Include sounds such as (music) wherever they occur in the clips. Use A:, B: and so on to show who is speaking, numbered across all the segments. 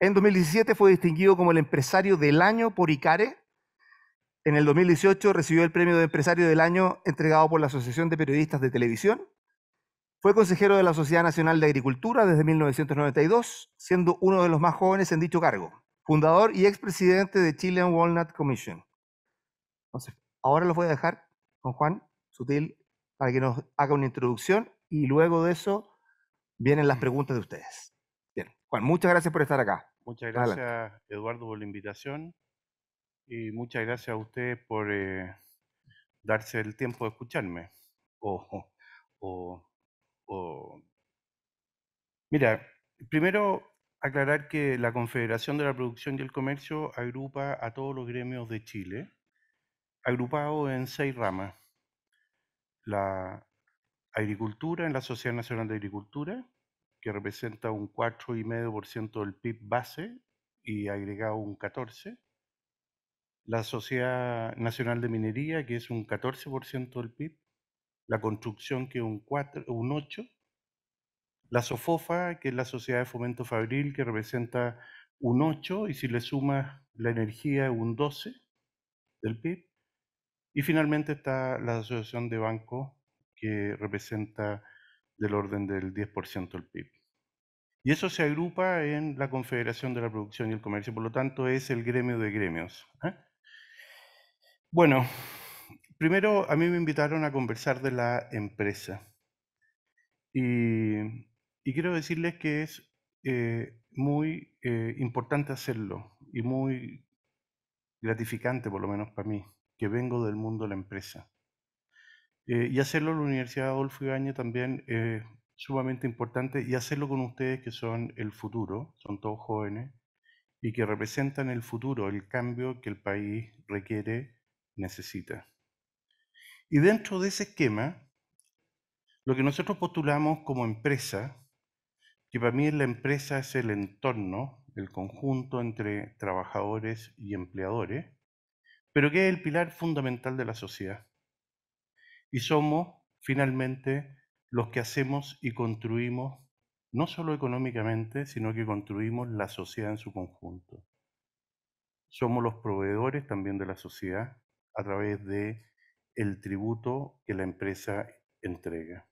A: En 2017 fue distinguido como el empresario del año por ICARE. En el 2018 recibió el premio de empresario del año entregado por la Asociación de Periodistas de Televisión. Fue consejero de la Sociedad Nacional de Agricultura desde 1992, siendo uno de los más jóvenes en dicho cargo. Fundador y expresidente de Chilean Walnut Commission. Entonces, ahora los voy a dejar con Juan Sutil para que nos haga una introducción y luego de eso vienen las preguntas de ustedes. Bien, Juan, muchas gracias por estar acá.
B: Muchas gracias, Eduardo, por la invitación y muchas gracias a ustedes por eh, darse el tiempo de escucharme. O, Mira, primero aclarar que la Confederación de la Producción y el Comercio agrupa a todos los gremios de Chile, agrupados en seis ramas. La agricultura, en la Sociedad Nacional de Agricultura, que representa un 4,5% del PIB base y agregado un 14%. La Sociedad Nacional de Minería, que es un 14% del PIB. La construcción, que es un, 4, un 8%. La SOFOFA, que es la Sociedad de Fomento Fabril, que representa un 8%, y si le sumas la energía, un 12% del PIB. Y finalmente está la Asociación de banco que representa del orden del 10% del PIB. Y eso se agrupa en la Confederación de la Producción y el Comercio, por lo tanto es el gremio de gremios. ¿eh? Bueno, primero a mí me invitaron a conversar de la empresa. Y, quiero decirles que es eh, muy eh, importante hacerlo y muy gratificante, por lo menos para mí, que vengo del mundo de la empresa. Eh, y hacerlo en la Universidad Adolfo Ibañez también es eh, sumamente importante y hacerlo con ustedes que son el futuro, son todos jóvenes y que representan el futuro, el cambio que el país requiere, necesita. Y dentro de ese esquema, lo que nosotros postulamos como empresa, que para mí la empresa es el entorno, el conjunto entre trabajadores y empleadores, pero que es el pilar fundamental de la sociedad y somos finalmente los que hacemos y construimos, no solo económicamente, sino que construimos la sociedad en su conjunto. Somos los proveedores también de la sociedad a través de el tributo que la empresa entrega.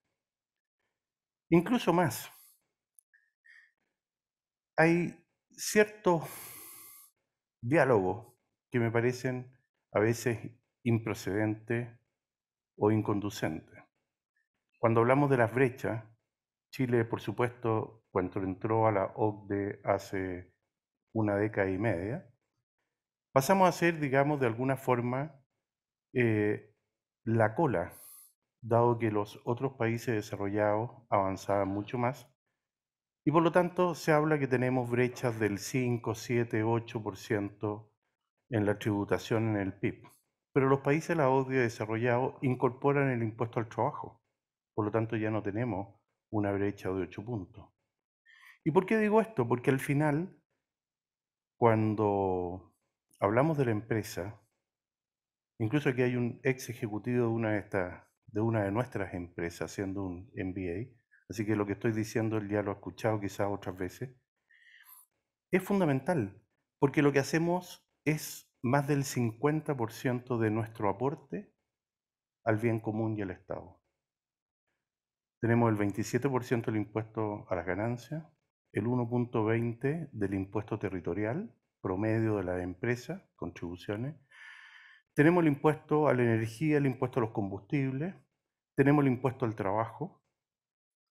B: Incluso más, hay ciertos diálogos que me parecen a veces improcedentes o inconducente. Cuando hablamos de las brechas, Chile, por supuesto, cuando entró a la OCDE hace una década y media, pasamos a ser, digamos, de alguna forma eh, la cola, dado que los otros países desarrollados avanzaban mucho más. Y por lo tanto se habla que tenemos brechas del 5, 7, 8% en la tributación en el PIB. Pero los países la ODI desarrollado incorporan el impuesto al trabajo. Por lo tanto, ya no tenemos una brecha de 8 puntos. ¿Y por qué digo esto? Porque al final, cuando hablamos de la empresa, incluso aquí hay un ex ejecutivo de una de, nuestras empresas haciendo un MBA, así que lo que estoy diciendo él ya lo ha escuchado quizás otras veces, es fundamental, porque lo que hacemos es más del 50% de nuestro aporte al bien común y al Estado. Tenemos el 27% del impuesto a las ganancias, el 1.20% del impuesto territorial, promedio de la empresa, contribuciones. Tenemos el impuesto a la energía, el impuesto a los combustibles, tenemos el impuesto al trabajo.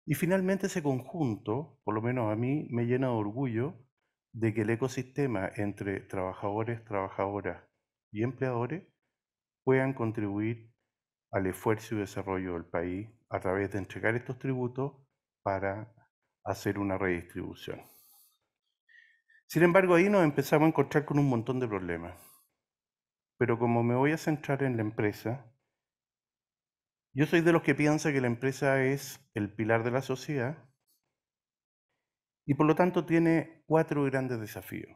B: Y finalmente ese conjunto, por lo menos a mí, me llena de orgullo de que el ecosistema entre trabajadores, trabajadoras y empleadores puedan contribuir al esfuerzo y desarrollo del país a través de entregar estos tributos para hacer una redistribución. Sin embargo, ahí nos empezamos a encontrar con un montón de problemas. Pero como me voy a centrar en la empresa, yo soy de los que piensa que la empresa es el pilar de la sociedad y por lo tanto tiene cuatro grandes desafíos.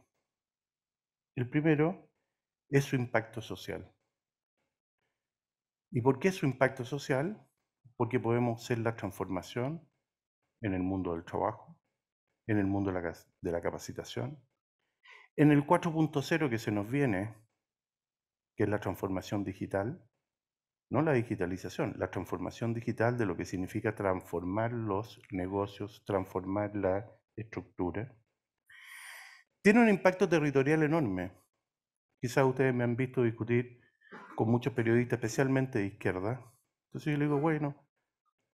B: El primero es su impacto social. ¿Y por qué su impacto social? Porque podemos ser la transformación en el mundo del trabajo, en el mundo de la capacitación, en el 4.0 que se nos viene, que es la transformación digital, no la digitalización, la transformación digital de lo que significa transformar los negocios, transformar la estructura. tiene un impacto territorial enorme. Quizás ustedes me han visto discutir con muchos periodistas, especialmente de izquierda. Entonces yo le digo, bueno,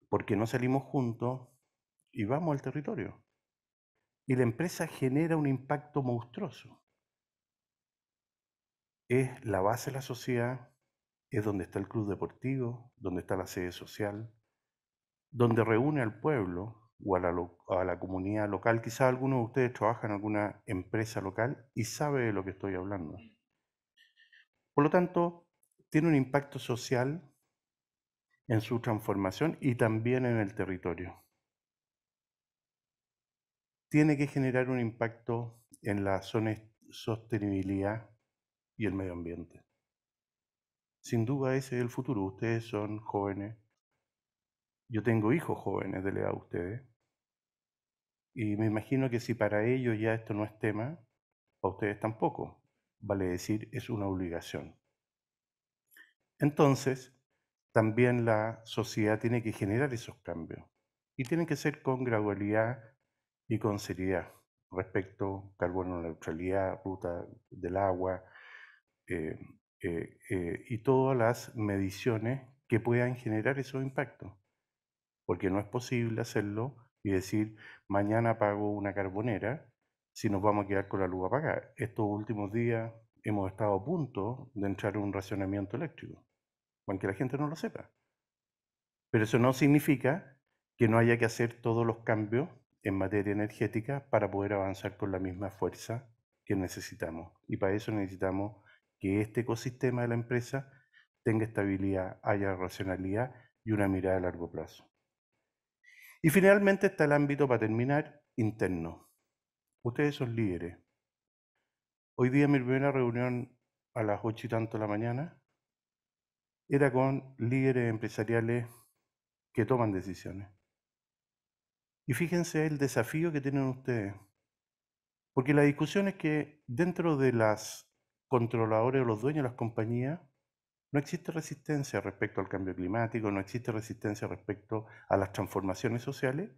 B: ¿por qué no salimos juntos y vamos al territorio? Y la empresa genera un impacto monstruoso. Es la base de la sociedad, es donde está el club deportivo, donde está la sede social, donde reúne al pueblo, o a la, comunidad local. Quizás alguno de ustedes trabajan en alguna empresa local y sabe de lo que estoy hablando. Por lo tanto, tiene un impacto social en su transformación y también en el territorio. Tiene que generar un impacto en la sostenibilidad y el medio ambiente. Sin duda ese es el futuro. Ustedes son jóvenes, yo tengo hijos jóvenes de la edad de ustedes. Y me imagino que si para ellos ya esto no es tema, para ustedes tampoco. Vale decir, es una obligación. Entonces, también la sociedad tiene que generar esos cambios. Y tienen que ser con gradualidad y con seriedad respecto carbono neutralidad, ruta del agua eh, eh, eh, y todas las mediciones que puedan generar esos impactos porque no es posible hacerlo y decir, mañana pago una carbonera si nos vamos a quedar con la luz apagada. Estos últimos días hemos estado a punto de entrar en un racionamiento eléctrico, aunque la gente no lo sepa. Pero eso no significa que no haya que hacer todos los cambios en materia energética para poder avanzar con la misma fuerza que necesitamos. Y para eso necesitamos que este ecosistema de la empresa tenga estabilidad, haya racionalidad y una mirada a largo plazo. Y finalmente está el ámbito, para terminar, interno. Ustedes son líderes. Hoy día mi primera reunión a las ocho y tanto de la mañana era con líderes empresariales que toman decisiones. Y fíjense el desafío que tienen ustedes. Porque la discusión es que dentro de las controladores o los dueños de las compañías no existe resistencia respecto al cambio climático, no existe resistencia respecto a las transformaciones sociales.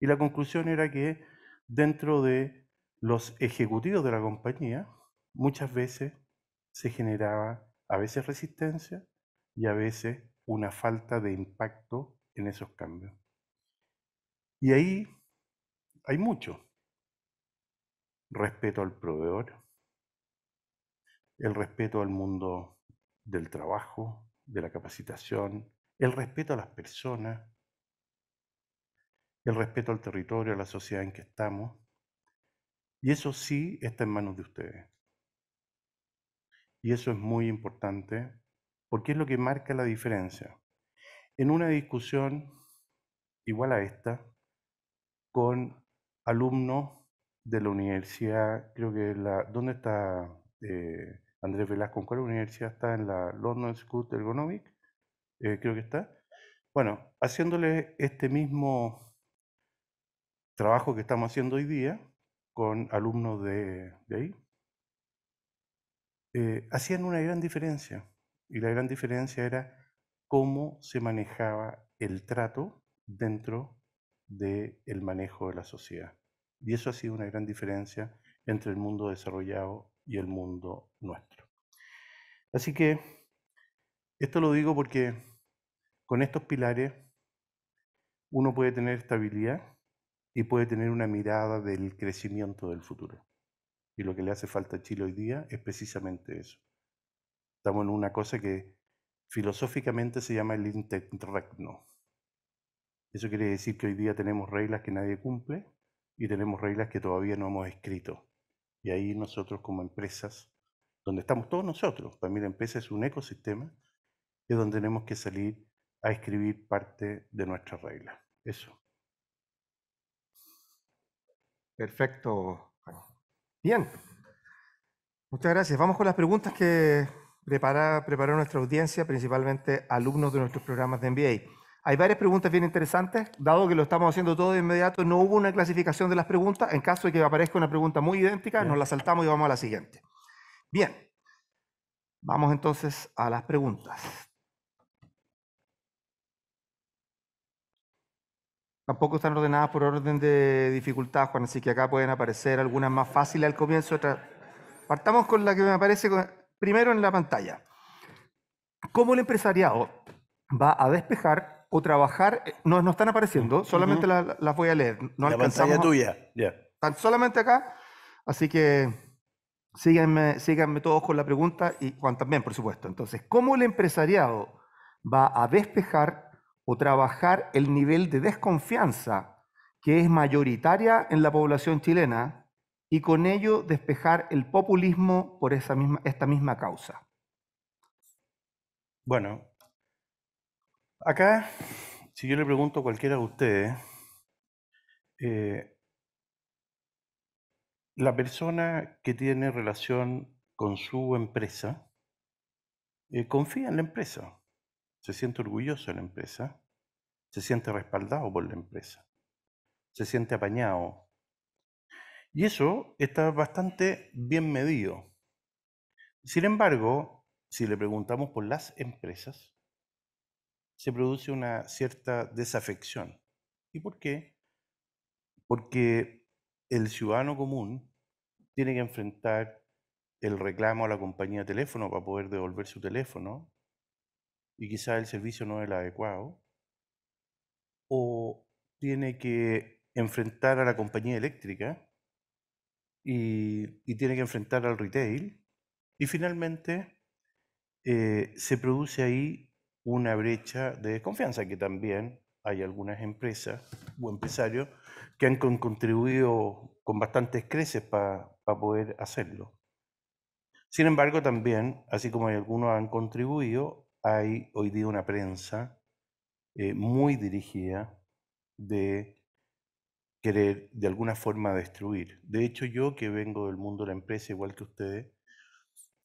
B: Y la conclusión era que dentro de los ejecutivos de la compañía, muchas veces se generaba a veces resistencia y a veces una falta de impacto en esos cambios. Y ahí hay mucho. Respeto al proveedor, el respeto al mundo del trabajo, de la capacitación, el respeto a las personas, el respeto al territorio, a la sociedad en que estamos. Y eso sí está en manos de ustedes. Y eso es muy importante porque es lo que marca la diferencia. En una discusión igual a esta, con alumnos de la universidad, creo que la... ¿Dónde está? Eh? Andrés Velasco con cuál universidad está en la London School of Ergonomics, eh, creo que está. Bueno, haciéndole este mismo trabajo que estamos haciendo hoy día con alumnos de, ahí, eh, hacían una gran diferencia. Y la gran diferencia era cómo se manejaba el trato dentro del manejo de la sociedad. Y eso ha sido una gran diferencia entre el mundo desarrollado y el mundo nuestro. Así que esto lo digo porque con estos pilares uno puede tener estabilidad y puede tener una mirada del crecimiento del futuro. Y lo que le hace falta a Chile hoy día es precisamente eso. Estamos en una cosa que filosóficamente se llama el interregno. Eso quiere decir que hoy día tenemos reglas que nadie cumple y tenemos reglas que todavía no hemos escrito. Y ahí nosotros como empresas donde estamos todos nosotros. También mí la es un ecosistema que es donde tenemos que salir a escribir parte de nuestras regla. Eso.
A: Perfecto. Bien. Muchas gracias. Vamos con las preguntas que preparó nuestra audiencia, principalmente alumnos de nuestros programas de MBA. Hay varias preguntas bien interesantes. Dado que lo estamos haciendo todo de inmediato, no hubo una clasificación de las preguntas. En caso de que aparezca una pregunta muy idéntica, nos la saltamos y vamos a la siguiente. Bien, vamos entonces a las preguntas. Tampoco están ordenadas por orden de dificultad, Juan, así que acá pueden aparecer algunas más fáciles al comienzo, Partamos con la que me aparece primero en la pantalla. ¿Cómo el empresariado va a despejar o trabajar? Eh, no, están apareciendo, solamente las voy a leer. No la pantalla tuya.
C: Están
A: solamente acá, así que síganme, todos con la pregunta y Juan también, por supuesto. Entonces, ¿cómo el empresariado va a despejar o trabajar el nivel de desconfianza que es mayoritaria en la población chilena y con ello despejar el populismo por esa misma, esta misma causa?
B: Bueno, acá, si yo le pregunto a cualquiera de ustedes, eh, la persona que tiene relación con su empresa eh, confía en la empresa, se siente orgulloso de la empresa, se siente respaldado por la empresa, se siente apañado. Y eso está bastante bien medido. Sin embargo, si le preguntamos por las empresas, se produce una cierta desafección. ¿Y por qué? Porque el ciudadano común tiene que enfrentar el reclamo a la compañía de teléfono para poder devolver su teléfono y quizá el servicio no es el adecuado, o tiene que enfrentar a la compañía eléctrica y, tiene que enfrentar al retail, y finalmente eh, se produce ahí una brecha de desconfianza que también hay algunas empresas o empresarios que han contribuido con bastantes creces para poder hacerlo. Sin embargo, también, así como hay algunos han contribuido, hay hoy día una prensa eh, muy dirigida de querer de alguna forma destruir. De hecho, yo que vengo del mundo de la empresa, igual que ustedes,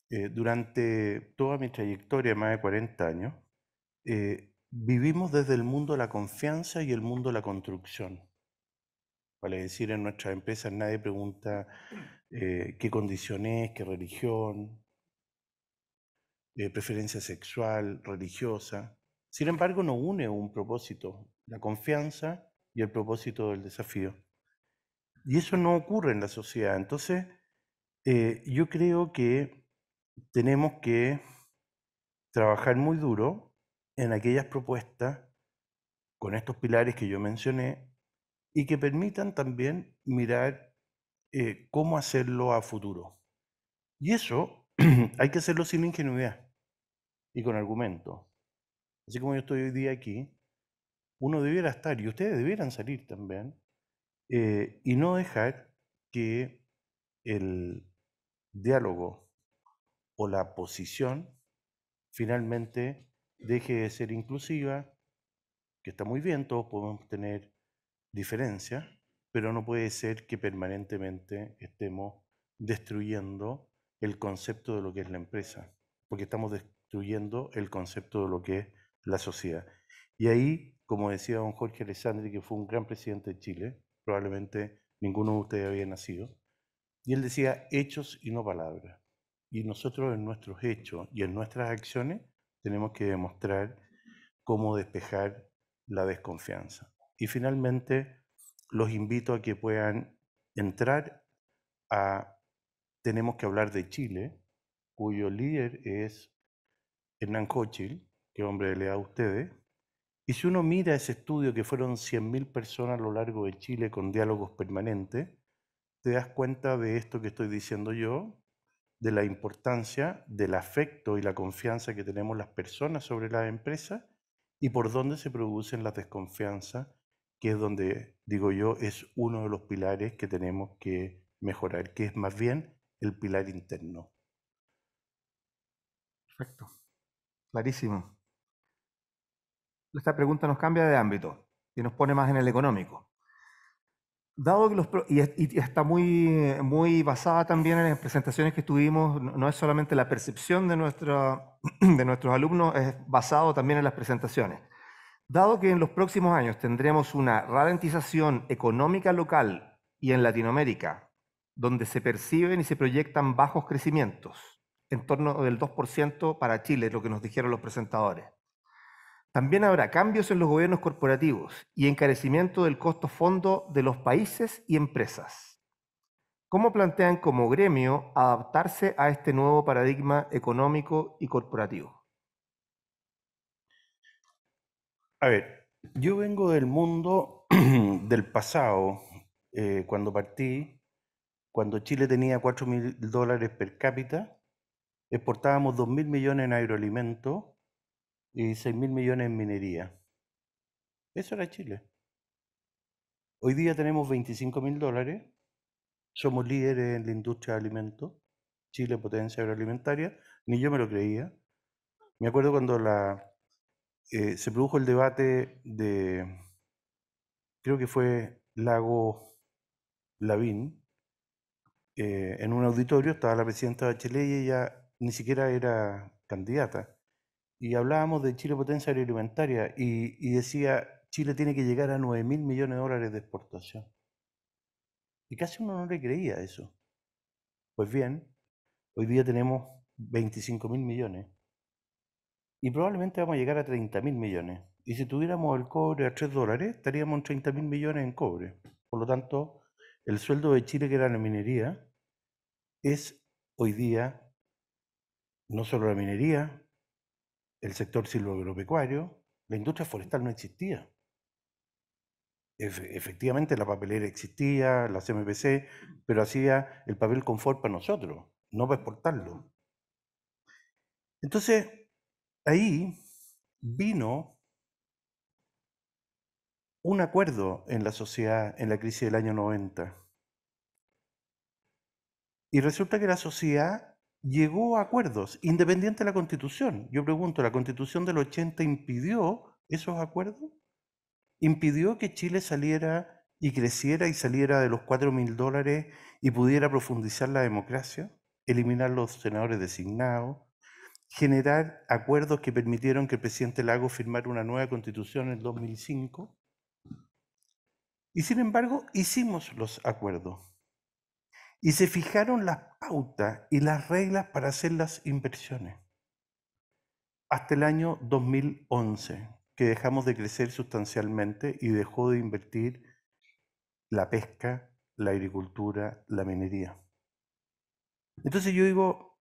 B: eh, durante toda mi trayectoria, más de 40 años, eh, vivimos desde el mundo de la confianza y el mundo de la construcción. Vale decir, en nuestras empresas nadie pregunta eh, qué condición es, qué religión, eh, preferencia sexual, religiosa. Sin embargo, nos une un propósito, la confianza y el propósito del desafío. Y eso no ocurre en la sociedad. Entonces, eh, yo creo que tenemos que trabajar muy duro en aquellas propuestas con estos pilares que yo mencioné y que permitan también mirar eh, cómo hacerlo a futuro. Y eso (clears throat) hay que hacerlo sin ingenuidad y con argumento. Así como yo estoy hoy día aquí, uno debiera estar y ustedes debieran salir también eh, y no dejar que el diálogo o la posición finalmente deje de ser inclusiva, que está muy bien, todos podemos tener diferencias, pero no puede ser que permanentemente estemos destruyendo el concepto de lo que es la empresa, porque estamos destruyendo el concepto de lo que es la sociedad. Y ahí, como decía don Jorge Alessandri, que fue un gran presidente de Chile, probablemente ninguno de ustedes había nacido, y él decía hechos y no palabras. Y nosotros en nuestros hechos y en nuestras acciones tenemos que demostrar cómo despejar la desconfianza. Y finalmente, los invito a que puedan entrar a Tenemos que hablar de Chile, cuyo líder es Hernán Cochil, que hombre le da a ustedes. Y si uno mira ese estudio, que fueron 100.000 personas a lo largo de Chile con diálogos permanentes, te das cuenta de esto que estoy diciendo yo, de la importancia del afecto y la confianza que tenemos las personas sobre la empresa y por dónde se producen las desconfianzas, que es donde, digo yo, es uno de los pilares que tenemos que mejorar, que es más bien el pilar interno. Perfecto. Clarísimo.
A: Esta pregunta nos cambia de ámbito y nos pone más en el económico. Dado que los, y, está muy, muy basada también en las presentaciones que tuvimos, no, es solamente la percepción de, (clears throat) de nuestros alumnos, es basado también en las presentaciones. Dado que en los próximos años tendremos una ralentización económica local y en Latinoamérica, donde se perciben y se proyectan bajos crecimientos, en torno del 2% para Chile, lo que nos dijeron los presentadores también habrá cambios en los gobiernos corporativos y encarecimiento del costo fondo de los países y empresas. ¿Cómo plantean como gremio adaptarse a este nuevo paradigma económico y corporativo?
B: A ver, yo vengo del mundo (clears throat) del pasado, eh, cuando partí, cuando Chile tenía 4.000 mil dólares per cápita, exportábamos 2.000 mil millones en agroalimentos y 6 mil millones en minería. Eso era Chile. Hoy día tenemos 25 mil dólares, somos líderes en la industria de alimentos, Chile potencia agroalimentaria, ni yo me lo creía. Me acuerdo cuando la, eh, se produjo el debate de, creo que fue Lago Lavín, eh, en un auditorio estaba la presidenta de Chile y ella ni siquiera era candidata y hablábamos de Chile potencia agroalimentaria y, decía, Chile tiene que llegar a 9 mil millones de dólares de exportación. Y casi uno no le creía eso. Pues bien, hoy día tenemos 25 mil millones y probablemente vamos a llegar a 30 mil millones. Y si tuviéramos el cobre a 3 dólares, estaríamos en 30 mil millones en cobre. Por lo tanto, el sueldo de Chile que era la minería es hoy día no solo la minería, el sector agropecuario, la industria forestal no existía. efectivamente, la papelera existía, la CMPC, pero hacía el papel confort para nosotros, no para exportarlo. Entonces, ahí vino un acuerdo en la sociedad en la crisis del año 90. Y resulta que la sociedad llegó a acuerdos, independiente de la constitución. Yo pregunto, ¿la constitución del 80 impidió esos acuerdos? ¿Impidió que Chile saliera y creciera y saliera de los 4 mil dólares y pudiera profundizar la democracia? Eliminar los senadores designados, generar acuerdos que permitieron que el presidente Lago firmara una nueva constitución en el 2005. Y sin embargo, hicimos los acuerdos y se fijaron las pautas y las reglas para hacer las inversiones. Hasta el año 2011, que dejamos de crecer sustancialmente y dejó de invertir la pesca, la agricultura, la minería. Entonces yo digo,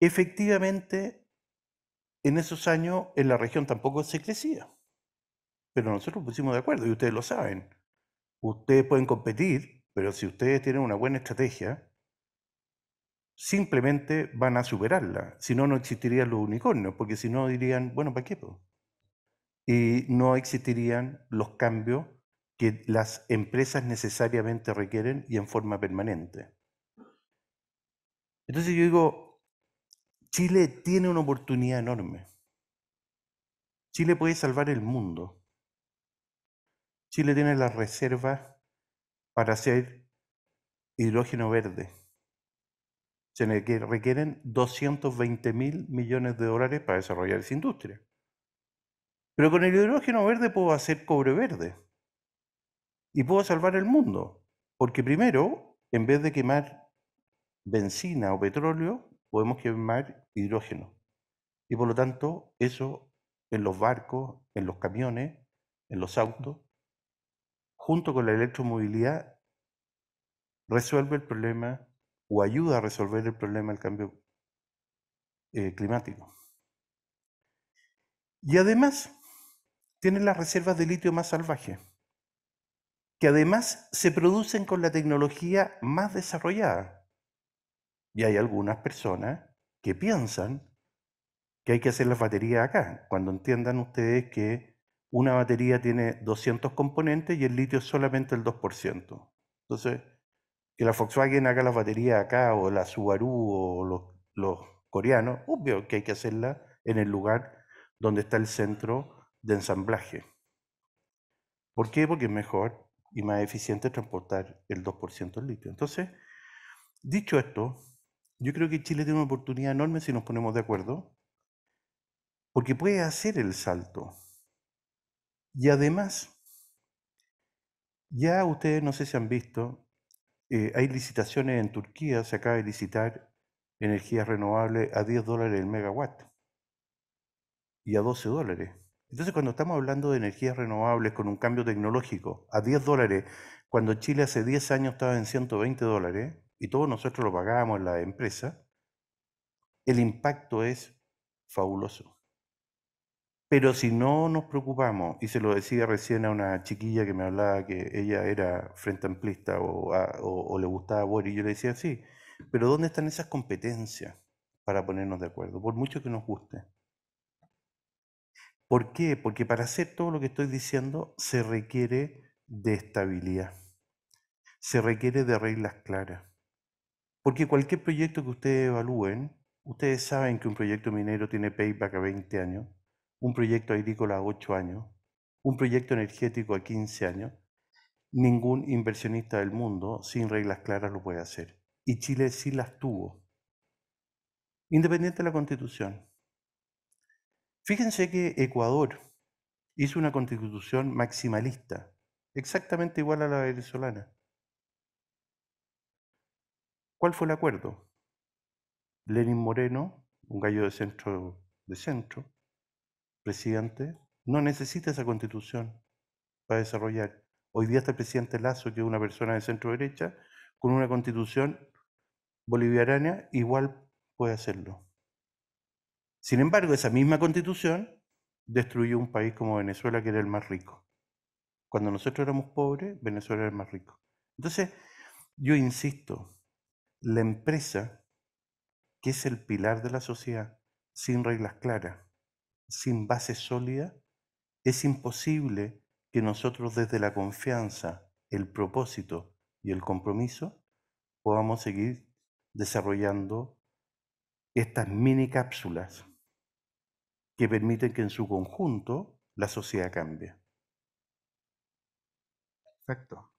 B: efectivamente, en esos años en la región tampoco se crecía, pero nosotros pusimos de acuerdo y ustedes lo saben. Ustedes pueden competir, pero si ustedes tienen una buena estrategia, simplemente van a superarla. Si no, no existirían los unicornios, porque si no dirían, bueno, ¿para qué? Y no existirían los cambios que las empresas necesariamente requieren y en forma permanente. Entonces yo digo, Chile tiene una oportunidad enorme. Chile puede salvar el mundo. Chile tiene las reservas para hacer hidrógeno verde. Se requieren 220 mil millones de dólares para desarrollar esa industria. Pero con el hidrógeno verde puedo hacer cobre verde y puedo salvar el mundo. Porque primero, en vez de quemar benzina o petróleo, podemos quemar hidrógeno. Y por lo tanto, eso en los barcos, en los camiones, en los autos, junto con la electromovilidad, resuelve el problema o ayuda a resolver el problema del cambio eh, climático. Y además, tienen las reservas de litio más salvajes, que además se producen con la tecnología más desarrollada. Y hay algunas personas que piensan que hay que hacer las baterías acá, cuando entiendan ustedes que una batería tiene 200 componentes y el litio es solamente el 2%. Entonces, que la Volkswagen haga las baterías acá, o la Subaru, o los, los coreanos, obvio que hay que hacerla en el lugar donde está el centro de ensamblaje. ¿Por qué? Porque es mejor y más eficiente transportar el 2% del litio. Entonces, dicho esto, yo creo que Chile tiene una oportunidad enorme si nos ponemos de acuerdo, porque puede hacer el salto. Y además, ya ustedes no sé si han visto, eh, hay licitaciones en Turquía, se acaba de licitar energías renovables a 10 dólares el megawatt y a 12 dólares. Entonces, cuando estamos hablando de energías renovables con un cambio tecnológico a 10 dólares, cuando Chile hace 10 años estaba en 120 dólares y todos nosotros lo pagábamos en la empresa, el impacto es fabuloso. Pero si no nos preocupamos, y se lo decía recién a una chiquilla que me hablaba que ella era frente amplista ah, o, le gustaba Boris, y yo le decía, sí, pero ¿dónde están esas competencias para ponernos de acuerdo? Por mucho que nos guste. ¿Por qué? Porque para hacer todo lo que estoy diciendo se requiere de estabilidad, se requiere de reglas claras. Porque cualquier proyecto que ustedes evalúen, ustedes saben que un proyecto minero tiene payback a 20 años, un proyecto agrícola a 8 años, un proyecto energético a 15 años, ningún inversionista del mundo sin reglas claras lo puede hacer. Y Chile sí las tuvo, independiente de la constitución. Fíjense que Ecuador hizo una constitución maximalista, exactamente igual a la venezolana. ¿Cuál fue el acuerdo? Lenin Moreno, un gallo de centro, de centro presidente, no necesita esa constitución para desarrollar. Hoy día está el presidente Lazo, que es una persona de centro derecha, con una constitución bolivariana igual puede hacerlo. Sin embargo, esa misma constitución destruyó un país como Venezuela, que era el más rico. Cuando nosotros éramos pobres, Venezuela era el más rico. Entonces, yo insisto, la empresa, que es el pilar de la sociedad, sin reglas claras, sin base sólida, es imposible que nosotros desde la confianza, el propósito y el compromiso podamos seguir desarrollando estas mini cápsulas que permiten que en su conjunto la sociedad cambie.
A: Perfecto.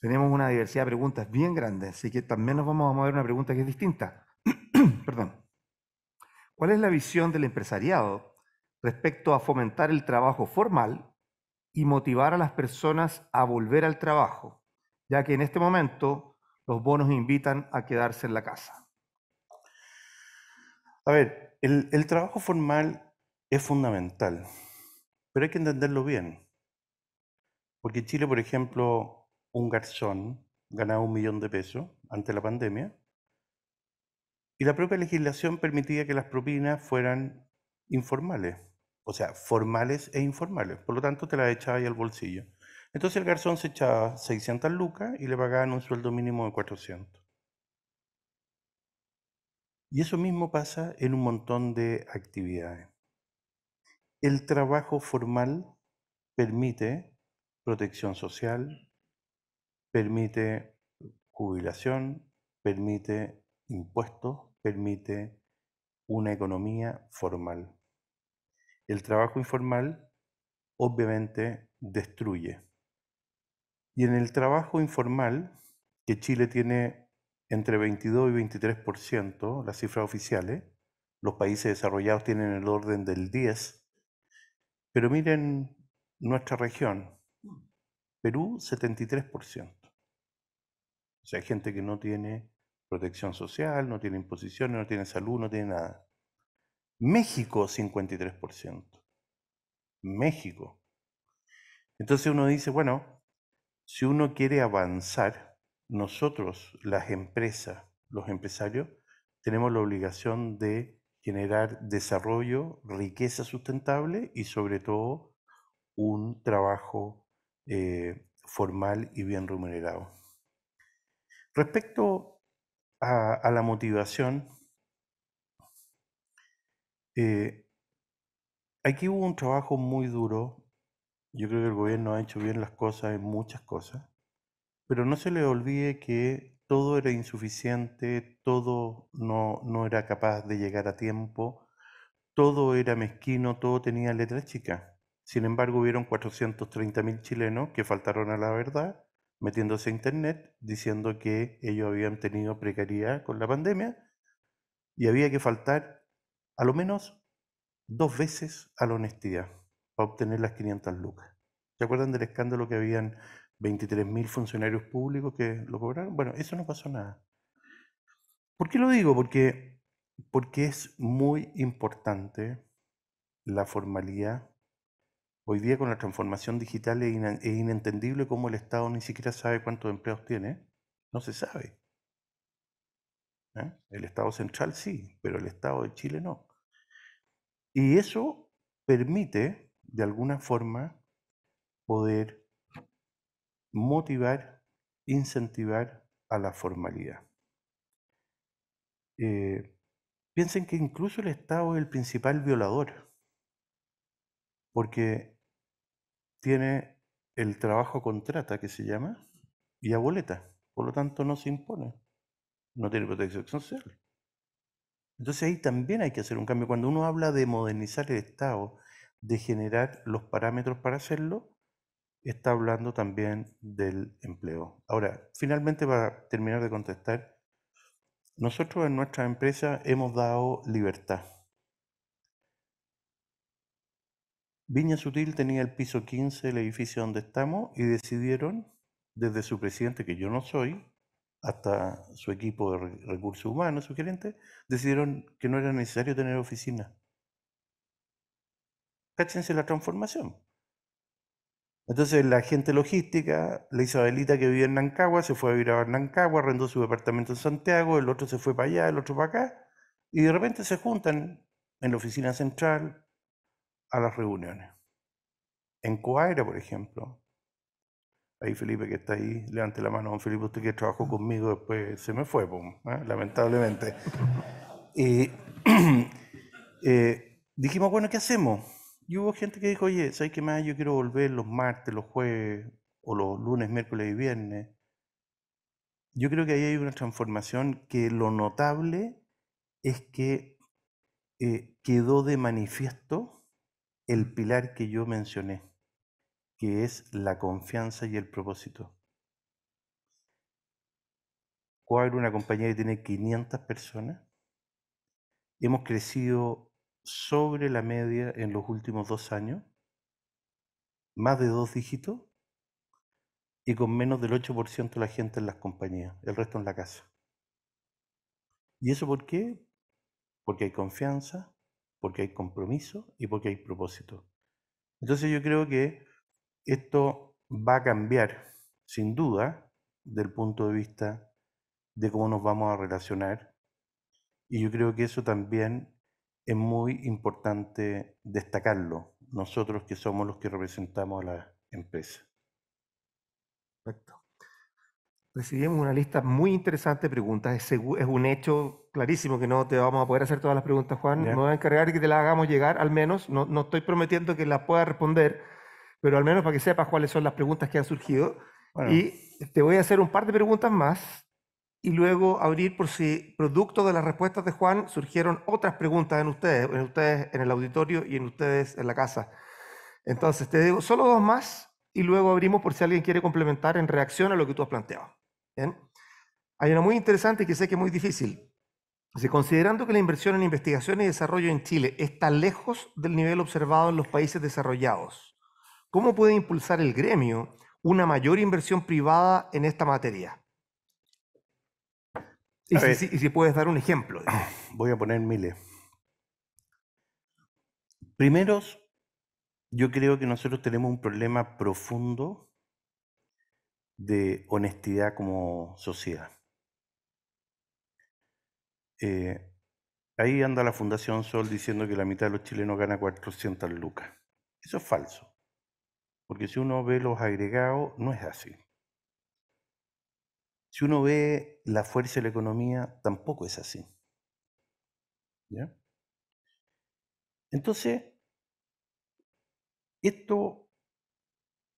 A: Tenemos una diversidad de preguntas bien grandes, así que también nos vamos a mover una pregunta que es distinta. (clears throat) Perdón. ¿Cuál es la visión del empresariado respecto a fomentar el trabajo formal y motivar a las personas a volver al trabajo, ya que en este momento los bonos invitan a quedarse en la
B: casa? A ver, el, trabajo formal es fundamental, pero hay que entenderlo bien. Porque en Chile, por ejemplo, un garzón ganaba un millón de pesos ante la pandemia y la propia legislación permitía que las propinas fueran informales, o sea, formales e informales. Por lo tanto, te las echaba ahí al bolsillo. Entonces el garzón se echaba 600 lucas y le pagaban un sueldo mínimo de 400. Y eso mismo pasa en un montón de actividades. El trabajo formal permite protección social, permite jubilación, permite impuestos permite una economía formal. El trabajo informal obviamente destruye. Y en el trabajo informal, que Chile tiene entre 22 y 23%, las cifras oficiales, los países desarrollados tienen el orden del 10%, pero miren nuestra región, Perú 73%. O sea, hay gente que no tiene protección social, no tiene imposiciones, no tiene salud, no tiene nada. México, 53%. México. Entonces uno dice, bueno, si uno quiere avanzar, nosotros, las empresas, los empresarios, tenemos la obligación de generar desarrollo, riqueza sustentable y sobre todo un trabajo eh, formal y bien remunerado. Respecto a, la motivación, eh, aquí hubo un trabajo muy duro. Yo creo que el gobierno ha hecho bien las cosas en muchas cosas, pero no se le olvide que todo era insuficiente, todo no, no era capaz de llegar a tiempo, todo era mezquino, todo tenía letras chicas. Sin embargo, hubieron 430.000 chilenos que faltaron a la verdad metiéndose a Internet, diciendo que ellos habían tenido precariedad con la pandemia y había que faltar a lo menos dos veces a la honestidad para obtener las 500 lucas. ¿Se acuerdan del escándalo que habían 23.000 funcionarios públicos que lo cobraron? Bueno, eso no pasó nada. ¿Por qué lo digo? Porque, porque es muy importante la formalidad Hoy día con la transformación digital es, inentendible cómo el Estado ni siquiera sabe cuántos empleos tiene. No se sabe. ¿Eh? El Estado central sí, pero el Estado de Chile no. Y eso permite, de alguna forma, poder motivar, incentivar a la formalidad. Eh, piensen que incluso el Estado es el principal violador, porque tiene el trabajo contrata, que se llama, y boleta. Por lo tanto, no se impone. No tiene protección social. Entonces ahí también hay que hacer un cambio. Cuando uno habla de modernizar el Estado, de generar los parámetros para hacerlo, está hablando también del empleo. Ahora, finalmente, para terminar de contestar, nosotros en nuestra empresa hemos dado libertad. Viña Sutil tenía el piso 15 del edificio donde estamos y decidieron, desde su presidente, que yo no soy, hasta su equipo de recursos humanos, su gerente, decidieron que no era necesario tener oficina. Cáchense la transformación. Entonces la gente logística, la Isabelita que vivía en Nancagua, se fue a vivir a Nancagua, arrendó su departamento en Santiago, el otro se fue para allá, el otro para acá, y de repente se juntan en la oficina central, a las reuniones. En Coaira, por ejemplo, ahí Felipe que está ahí, levante la mano, don Felipe, usted que trabajó conmigo después se me fue, ¿eh? lamentablemente. (laughs) y (clears throat) eh, dijimos, bueno, ¿qué hacemos? Y hubo gente que dijo, oye, ¿sabes qué más? Yo quiero volver los martes, los jueves, o los lunes, miércoles y viernes. Yo creo que ahí hay una transformación que lo notable es que eh, quedó de manifiesto el pilar que yo mencioné, que es la confianza y el propósito. Coagro, una compañía que tiene 500 personas, hemos crecido sobre la media en los últimos dos años, más de dos dígitos, y con menos del 8% de la gente en las compañías, el resto en la casa. ¿Y eso por qué? Porque hay confianza, porque hay compromiso y porque hay propósito. Entonces yo creo que esto va a cambiar, sin duda, del punto de vista de cómo nos vamos a relacionar. Y yo creo que eso también es muy importante destacarlo, nosotros que somos los que representamos a la empresa.
A: Perfecto recibimos una lista muy interesante de preguntas. Es, un hecho clarísimo que no te vamos a poder hacer todas las preguntas, Juan. Me voy a encargar que te las hagamos llegar, al menos. No, estoy prometiendo que las pueda responder, pero al menos para que sepas cuáles son las preguntas que han surgido. Y te voy a hacer un par de preguntas más y luego abrir por si, producto de las respuestas de Juan, surgieron otras preguntas en ustedes, en ustedes en el auditorio y en ustedes en la casa. Entonces, te digo solo dos más y luego abrimos por si alguien quiere complementar en reacción a lo que tú has planteado. Hay una muy interesante que sé que es muy difícil. considerando que la inversión en investigación y desarrollo en Chile está lejos del nivel observado en los países desarrollados, ¿cómo puede impulsar el gremio una mayor inversión privada en esta materia? Y si, puedes
B: dar un ejemplo. (clears throat) Voy a poner miles. Primero, yo creo que nosotros tenemos un problema profundo de honestidad como sociedad. Eh, ahí anda la Fundación Sol diciendo que la mitad de los chilenos gana 400 lucas. Eso es falso, porque si uno ve los agregados, no es así. Si uno ve la fuerza de la economía, tampoco es así. Entonces, esto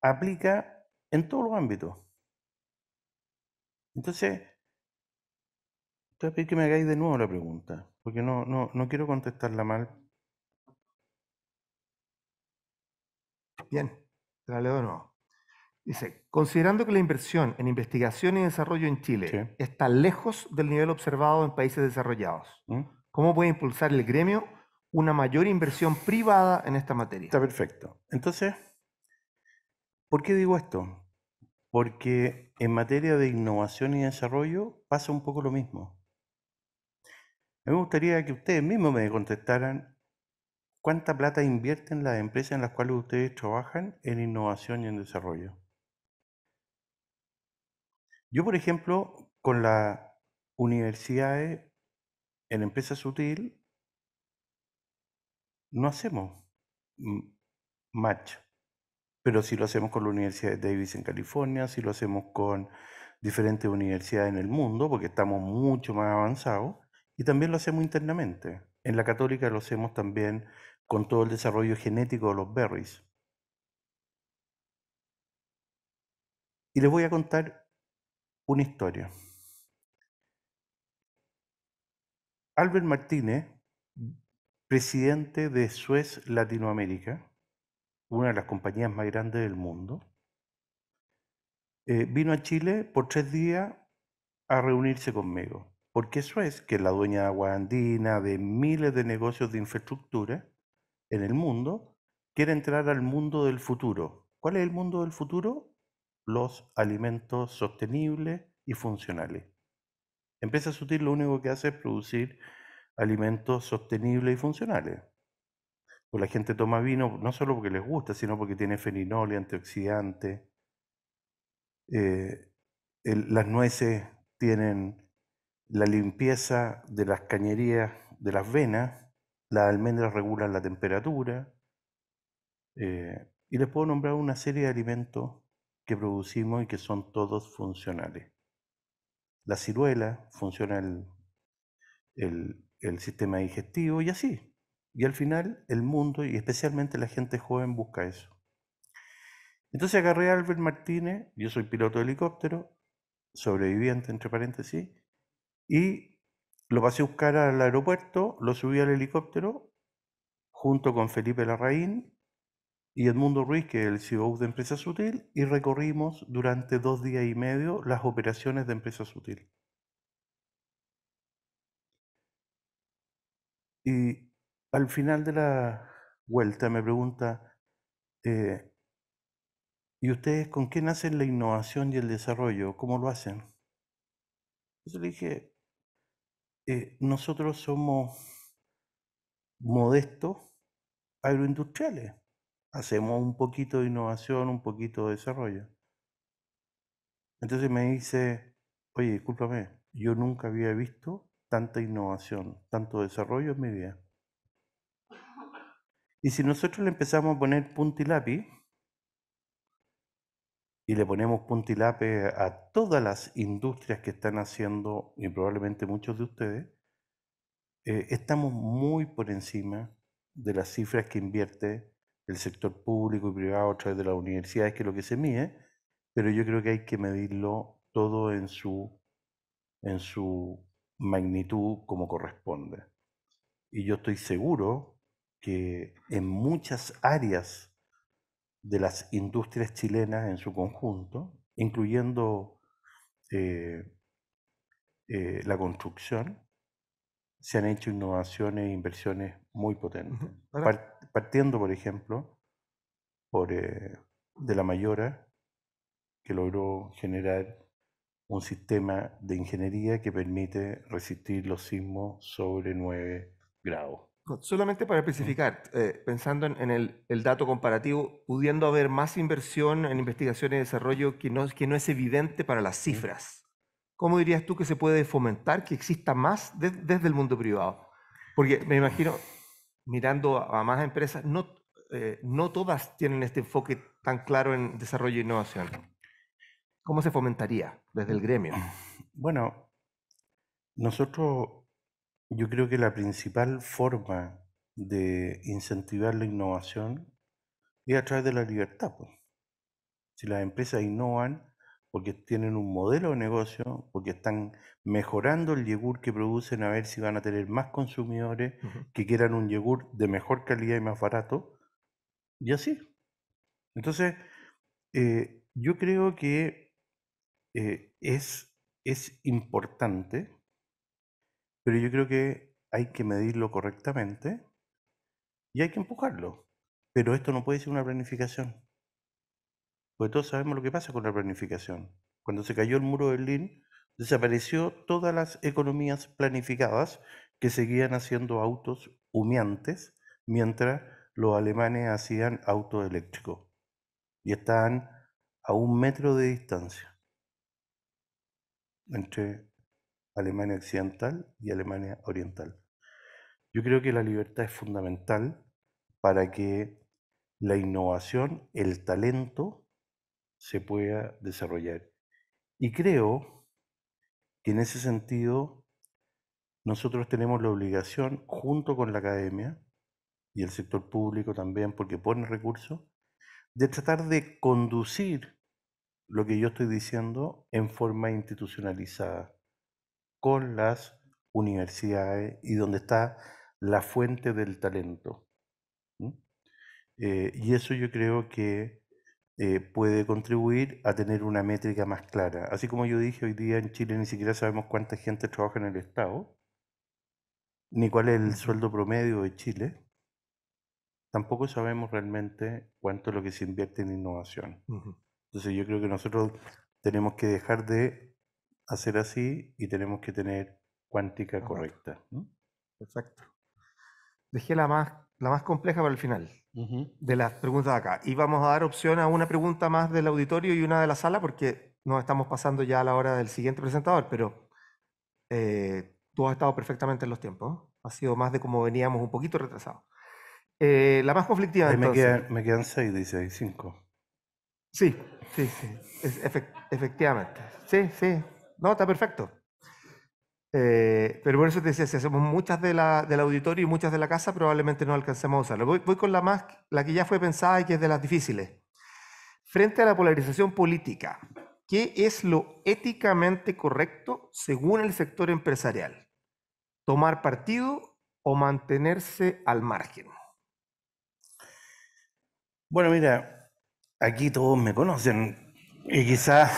B: aplica en todos los ámbitos. Entonces, te voy a pedir que me hagáis de nuevo la pregunta, porque no, no, quiero contestarla mal. Bien, te la leo de nuevo. Dice, considerando
A: que la inversión en investigación y desarrollo en Chile está lejos del nivel observado en países desarrollados, ¿Mm? ¿cómo puede impulsar el gremio una mayor inversión privada
B: en esta materia? Está perfecto. Entonces, ¿por qué digo esto? porque en materia de innovación y desarrollo pasa un poco lo mismo. me gustaría que ustedes mismos me contestaran cuánta plata invierten las empresas en las cuales ustedes trabajan en innovación y en desarrollo. Yo, por ejemplo, con las universidades en Empresa sutil, no hacemos match pero sí lo hacemos con la Universidad de Davis en California, sí lo hacemos con diferentes universidades en el mundo, porque estamos mucho más avanzados, y también lo hacemos internamente. En la católica lo hacemos también con todo el desarrollo genético de los berries. Y les voy a contar una historia. Albert Martínez, presidente de Suez Latinoamérica, una de las compañías más grandes del mundo, eh, vino a Chile por tres días a reunirse conmigo. Porque eso es que la dueña de de miles de negocios de infraestructura en el mundo, quiere entrar al mundo del futuro. ¿Cuál es el mundo del futuro? Los alimentos sostenibles y funcionales. a Sutil lo único que hace es producir alimentos sostenibles y funcionales. Pues la gente toma vino no solo porque les gusta, sino porque tiene fenol y antioxidante. Eh, las nueces tienen la limpieza de las cañerías, de las venas, las almendras regulan la temperatura, eh, y les puedo nombrar una serie de alimentos que producimos y que son todos funcionales. La ciruela funciona el sistema digestivo y así. Y al final el mundo y especialmente la gente joven busca eso. Entonces agarré a Albert Martínez, yo soy piloto de helicóptero, sobreviviente entre paréntesis, y lo pasé a buscar al aeropuerto, lo subí al helicóptero junto con Felipe Larraín y Edmundo Ruiz, que es el CEO de Empresa Sutil, y recorrimos durante dos días y medio las operaciones de Empresa Sutil. Y al final de la vuelta me pregunta, eh, ¿y ustedes con qué nacen la innovación y el desarrollo? ¿Cómo lo hacen? Pues, yo le dije, eh, nosotros somos modestos agroindustriales. Hacemos un poquito de innovación, un poquito de desarrollo. Entonces me dice, oye, discúlpame, yo nunca había visto tanta innovación, tanto desarrollo en mi vida. Y si nosotros le empezamos a poner punto y lápiz, y le ponemos puntilapi lápiz a todas las industrias que están haciendo, y probablemente muchos de ustedes, eh, estamos muy por encima de las cifras que invierte el sector público y privado a través de las universidades, que es lo que se mide, pero yo creo que hay que medirlo todo en su, en su magnitud como corresponde. Y yo estoy seguro que en muchas áreas de las industrias chilenas en su conjunto, incluyendo eh, eh, la construcción, se han hecho innovaciones e inversiones muy potentes. partiendo, por ejemplo, por, eh, de la Mayora, que logró generar un sistema de ingeniería que permite resistir los sismos sobre 9 grados.
A: Solamente para especificar, eh, pensando en, el, dato comparativo, pudiendo haber más inversión en investigación y desarrollo que no, que no es evidente para las cifras, ¿cómo dirías tú que se puede fomentar que exista más desde el mundo privado? Porque me imagino, mirando a, más empresas, no, eh, no todas tienen este enfoque tan claro en desarrollo e innovación.
B: ¿Cómo se fomentaría desde el gremio? Bueno, nosotros yo creo que la principal forma de incentivar la innovación es a través de la libertad. Si las empresas innovan porque tienen un modelo de negocio, porque están mejorando el yogur que producen a ver si van a tener más consumidores que quieran un yogur de mejor calidad y más barato, y así. Entonces, eh, yo creo que eh, es, es importante pero yo creo que hay que medirlo correctamente y hay que empujarlo. Pero esto no puede ser una planificación. Porque todos sabemos lo que pasa con la planificación. Cuando se cayó el muro de Berlín, desapareció todas las economías planificadas que seguían haciendo autos humeantes mientras los alemanes hacían autos eléctricos. Y estaban a un metro de distancia entre Alemania Occidental y Alemania Oriental. Yo creo que la libertad es fundamental para que la innovación, el talento, se pueda desarrollar. Y creo que en ese sentido nosotros tenemos la obligación, junto con la academia y el sector público también, porque pone recursos, de tratar de conducir lo que yo estoy diciendo en forma institucionalizada con las universidades y donde está la fuente del talento. Eh, y eso yo creo que eh, puede contribuir a tener una métrica más clara. Así como yo dije, hoy día en Chile ni siquiera sabemos cuánta gente trabaja en el Estado, ni cuál es el sueldo promedio de Chile. Tampoco sabemos realmente cuánto es lo que se invierte en innovación. Entonces yo creo que nosotros tenemos que dejar de hacer así y tenemos que tener cuántica correcta.
A: ¿no? Exacto. Dejé la más, la más compleja para el final de las preguntas de acá. Y vamos a dar opción a una pregunta más del auditorio y una de la sala porque nos estamos pasando ya a la hora del siguiente presentador, pero eh, tú has estado perfectamente en los tiempos. Ha sido más de como veníamos un poquito retrasados. Eh, la más conflictiva. entonces.
B: Me, quedan, me seis, dice cinco.
A: Sí, sí, sí. efectivamente. Sí, sí, no, está perfecto. Eh, pero bueno, eso te decía, si hacemos muchas de la, del auditorio y muchas de la casa, probablemente no alcancemos a usarlo. voy, con la más, la que ya fue pensada y que es de las difíciles. Frente a la polarización política, ¿qué es lo éticamente correcto según el sector empresarial? ¿Tomar partido o mantenerse al margen?
B: Bueno, mira, aquí todos me conocen y quizás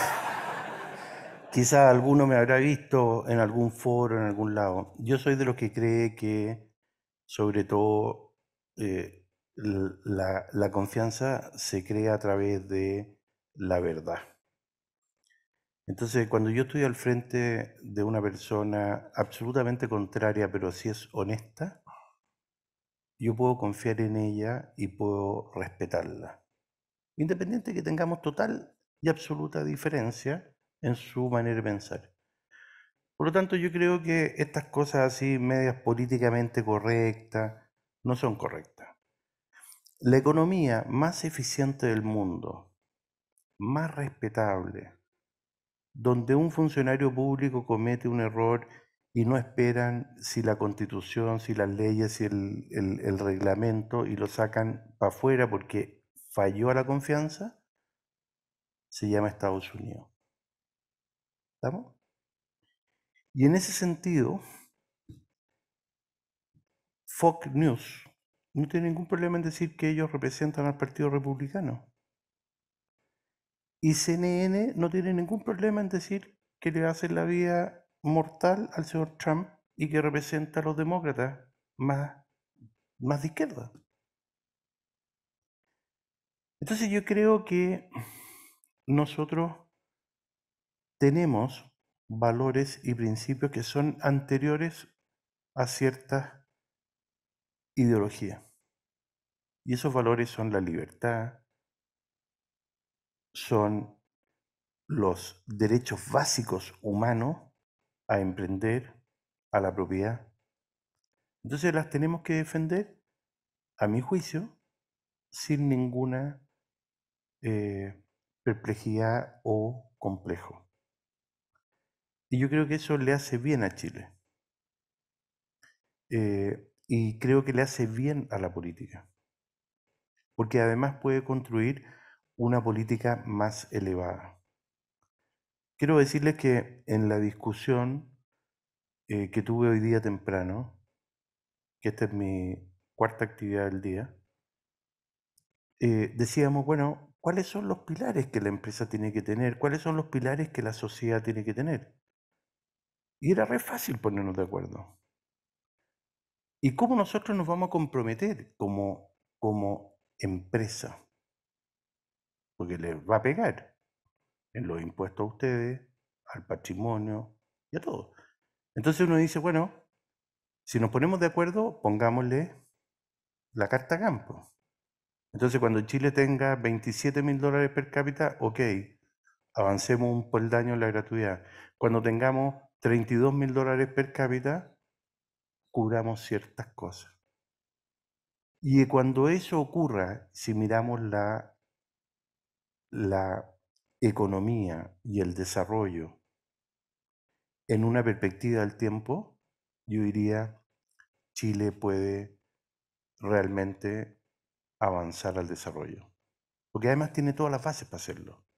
B: Quizá alguno me habrá visto en algún foro, en algún lado. Yo soy de los que cree que, sobre todo, eh, la, la, confianza se crea a través de la verdad. Entonces, cuando yo estoy al frente de una persona absolutamente contraria, pero si es honesta, yo puedo confiar en ella y puedo respetarla. Independiente que tengamos total y absoluta diferencia, en su manera de pensar. Por lo tanto, yo creo que estas cosas así, medias políticamente correctas, no son correctas. La economía más eficiente del mundo, más respetable, donde un funcionario público comete un error y no esperan si la constitución, si las leyes, si el, reglamento y lo sacan para afuera porque falló a la confianza, se llama Estados Unidos. ¿Estamos? Y en ese sentido, Fox News no tiene ningún problema en decir que ellos representan al Partido Republicano. Y CNN no tiene ningún problema en decir que le hacen la vida mortal al señor Trump y que representa a los demócratas más, más de izquierda. Entonces yo creo que nosotros tenemos valores y principios que son anteriores a cierta ideología. Y esos valores son la libertad, son los derechos básicos humanos a emprender, a la propiedad. Entonces las tenemos que defender, a mi juicio, sin ninguna eh, perplejidad o complejo. Y yo creo que eso le hace bien a Chile. Eh, y creo que le hace bien a la política. Porque además puede construir una política más elevada. Quiero decirles que en la discusión eh, que tuve hoy día temprano, que esta es mi cuarta actividad del día, eh, decíamos, bueno, ¿cuáles son los pilares que la empresa tiene que tener? ¿Cuáles son los pilares que la sociedad tiene que tener? Y era re fácil ponernos de acuerdo. ¿Y cómo nosotros nos vamos a comprometer como, como empresa? Porque les va a pegar en los impuestos a ustedes, al patrimonio y a todo. Entonces uno dice, bueno, si nos ponemos de acuerdo, pongámosle la carta campo. Entonces cuando Chile tenga 27 mil dólares per cápita, ok, avancemos un daño en la gratuidad. Cuando tengamos 32 mil dólares per cápita, cubramos ciertas cosas. Y cuando eso ocurra, si miramos la, la economía y el desarrollo en una perspectiva del tiempo, yo diría, Chile puede realmente avanzar al desarrollo. Porque además tiene todas las bases para hacerlo.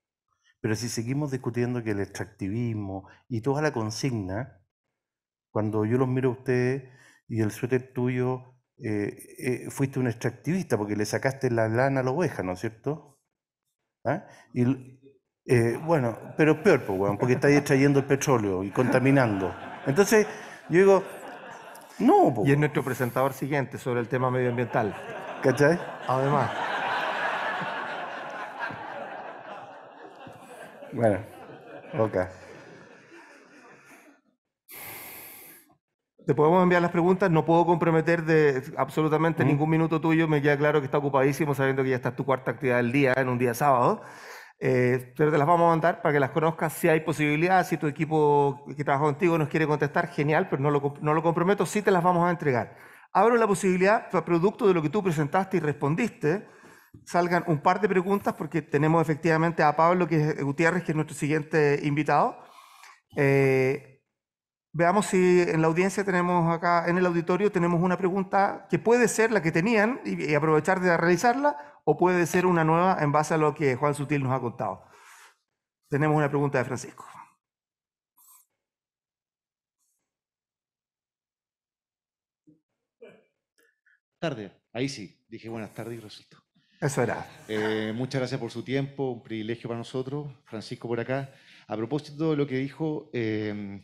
B: Pero si seguimos discutiendo que el extractivismo y toda la consigna, cuando yo los miro a ustedes y el suéter tuyo, eh, eh, fuiste un extractivista porque le sacaste la lana a la oveja, ¿no es cierto? ¿Ah? Y, eh, bueno, pero es peor, pues, porque estáis extrayendo el petróleo y contaminando. Entonces, yo digo, no. Y es nuestro presentador siguiente sobre el tema medioambiental. ¿Cachai? Además.
A: Bueno, ok. Te podemos enviar las preguntas, no puedo comprometer de absolutamente ningún minuto tuyo, me queda claro que está ocupadísimo sabiendo que ya está tu cuarta actividad del día, en un día sábado, eh, pero te las vamos a mandar para que las conozcas, si hay posibilidad, si tu equipo que trabaja contigo nos quiere contestar, genial, pero no lo, no lo comprometo, sí te las vamos a entregar. Abro la posibilidad, producto de lo que tú presentaste y respondiste, salgan un par de preguntas, porque tenemos efectivamente a Pablo Gutiérrez, que es nuestro siguiente invitado. Eh, veamos si en la audiencia tenemos acá, en el auditorio, tenemos una pregunta que puede ser la que tenían y, aprovechar de realizarla, o puede ser una nueva en base a lo que Juan Sutil nos ha contado. Tenemos una pregunta
C: de Francisco. Tarde, ahí sí, dije buenas tardes y resultó. Eso era. Eh, muchas gracias por su tiempo, un privilegio para nosotros. Francisco por acá. A propósito de lo que dijo, em,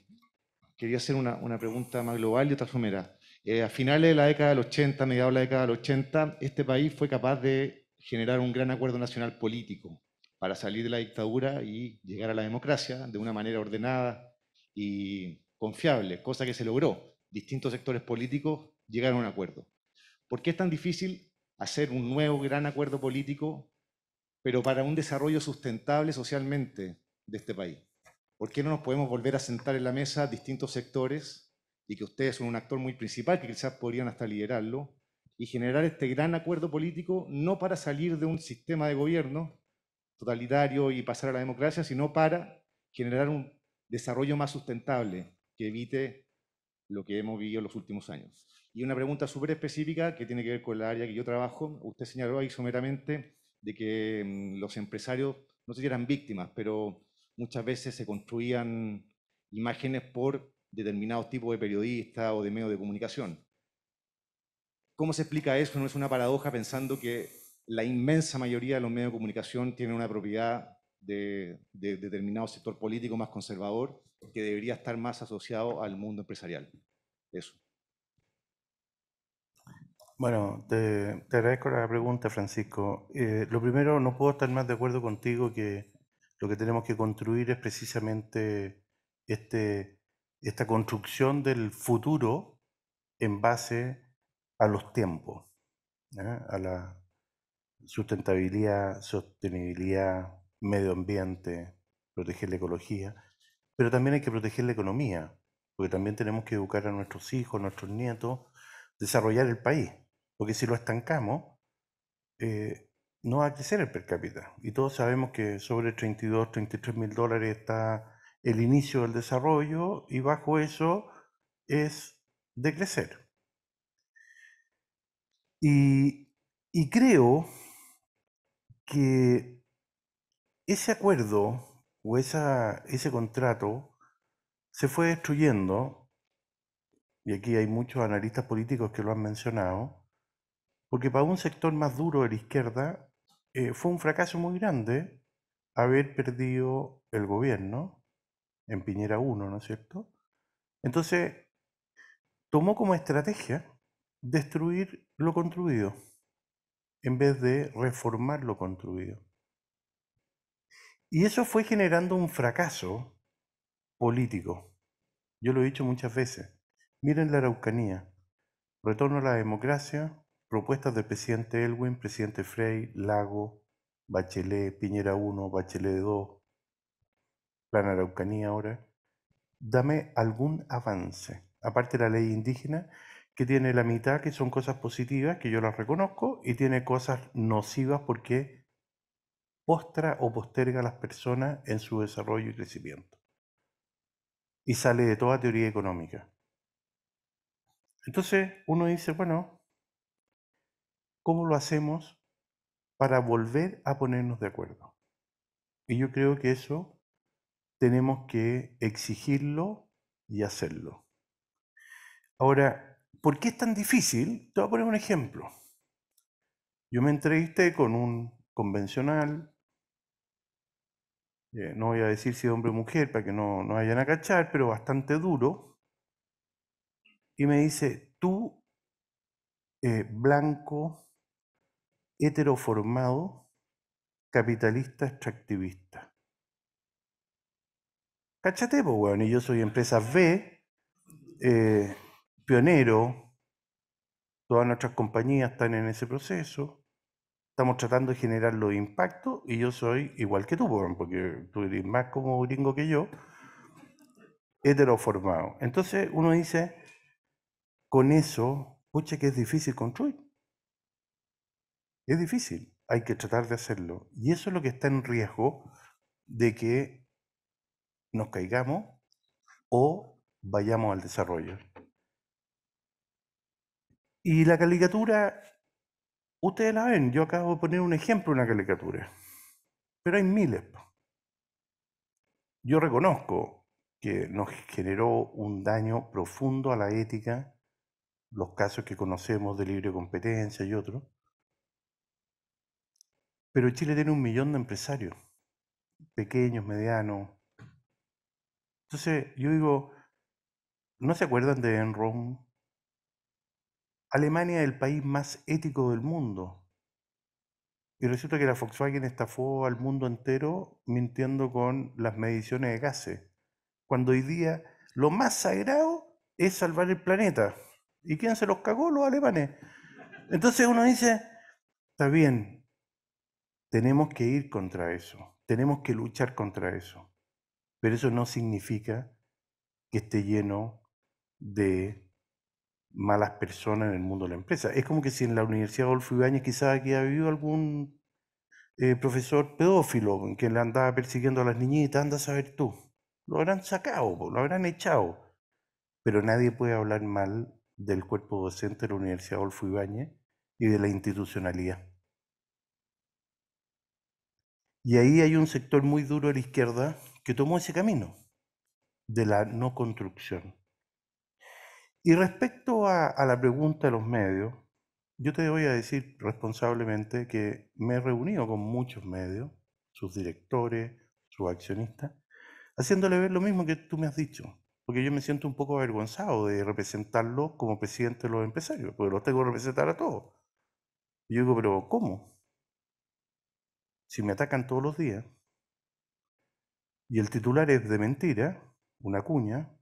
C: quería hacer una, pregunta más global y otra somera. Eh, a finales de la década del 80, mediados de la década del 80, este país fue capaz de generar un gran acuerdo nacional político para salir de la dictadura y llegar a la democracia de una manera ordenada y confiable, cosa que se logró. Distintos sectores políticos llegaron a un acuerdo. ¿Por qué es tan difícil hacer un nuevo gran acuerdo político, pero para un desarrollo sustentable socialmente de este país. ¿Por qué no nos podemos volver a sentar en la mesa distintos sectores y que ustedes son un actor muy principal, que quizás podrían hasta liderarlo, y generar este gran acuerdo político no para salir de un sistema de gobierno totalitario y pasar a la democracia, sino para generar un desarrollo más sustentable que evite lo que hemos vivido en los últimos años? Y una pregunta súper específica que tiene que ver con el área que yo trabajo. Usted señaló ahí someramente de que mm, los empresarios, no se si eran víctimas, pero muchas veces se construían imágenes por determinados tipos de periodistas o de medios de comunicación. ¿Cómo se explica eso? ¿No es una paradoja pensando que la inmensa mayoría de los medios de comunicación tienen una propiedad de, de determinado sector político más conservador que debería estar más asociado al mundo empresarial? Eso.
B: Bueno, te, agradezco la pregunta, Francisco. Eh, lo primero, no puedo estar más de acuerdo contigo que lo que tenemos que construir es precisamente este, esta construcción del futuro en base a los tiempos, ¿eh? a la sustentabilidad, sostenibilidad, medio ambiente, proteger la ecología, pero también hay que proteger la economía, porque también tenemos que educar a nuestros hijos, a nuestros nietos, desarrollar el país. Porque si lo estancamos, eh, no va a crecer el per cápita. Y todos sabemos que sobre 32, 33 mil dólares está el inicio del desarrollo y bajo eso es decrecer. Y, y creo que ese acuerdo o ese contrato se fue destruyendo, y aquí hay muchos analistas políticos que lo han mencionado, porque para un sector más duro de la izquierda eh, fue un fracaso muy grande haber perdido el gobierno en Piñera 1, ¿no es cierto? Entonces, tomó como estrategia destruir lo construido en vez de reformar lo construido. Y eso fue generando un fracaso político. Yo lo he dicho muchas veces. Miren la Araucanía. Retorno a la democracia, propuestas del presidente Elwin, presidente Frey, Lago, Bachelet, Piñera 1, Bachelet 2, Plan Araucanía ahora. Dame algún avance, aparte de la ley indígena, que tiene la mitad que son cosas positivas, que yo las reconozco, y tiene cosas nocivas porque postra o posterga a las personas en su desarrollo y crecimiento. Y sale de toda teoría económica. Entonces uno dice, bueno, ¿Cómo lo hacemos para volver a ponernos de acuerdo? Y yo creo que eso tenemos que exigirlo y hacerlo. Ahora, ¿por qué es tan difícil? Te voy a poner un ejemplo. Yo me entrevisté con un convencional, eh, no voy a decir si hombre o mujer para que no, no vayan a cachar, pero bastante duro, y me dice, tú, eh, blanco, heteroformado, capitalista, extractivista. Cachate, pues, bueno, y yo soy empresa B, eh, pionero, todas nuestras compañías están en ese proceso, estamos tratando de generar los impactos y yo soy igual que tú, pues, porque tú eres más como gringo que yo, heteroformado. Entonces uno dice, con eso, pucha que es difícil construir. Es difícil, hay que tratar de hacerlo. Y eso es lo que está en riesgo de que nos caigamos o vayamos al desarrollo. Y la caricatura, ustedes la ven, yo acabo de poner un ejemplo de una caricatura, pero hay miles. Yo reconozco que nos generó un daño profundo a la ética los casos que conocemos de libre competencia y otros, pero Chile tiene un millón de empresarios, pequeños, medianos. Entonces, yo digo, ¿no se acuerdan de Enron? Alemania es el país más ético del mundo. Y resulta que la Volkswagen estafó al mundo entero mintiendo con las mediciones de gases. Cuando hoy día lo más sagrado es salvar el planeta. ¿Y quién se los cagó? Los alemanes. Entonces uno dice, está bien, tenemos que ir contra eso, tenemos que luchar contra eso. Pero eso no significa que esté lleno de malas personas en el mundo de la empresa. Es como que si en la Universidad Golfo Ibañez quizás aquí ha habido algún eh, profesor pedófilo que le andaba persiguiendo a las niñitas, anda a saber tú. Lo habrán sacado, lo habrán echado. Pero nadie puede hablar mal del cuerpo docente de la Universidad Golfo Ibáñez y de la institucionalidad. Y ahí hay un sector muy duro de la izquierda que tomó ese camino de la no construcción. Y respecto a, la pregunta de los medios, yo te voy a decir responsablemente que me he reunido con muchos medios, sus directores, sus accionistas, haciéndole ver lo mismo que tú me has dicho, porque yo me siento un poco avergonzado de representarlo como presidente de los empresarios, porque los tengo que representar a todos. yo digo, pero ¿cómo? si me atacan todos los días y el titular es de mentira, una cuña,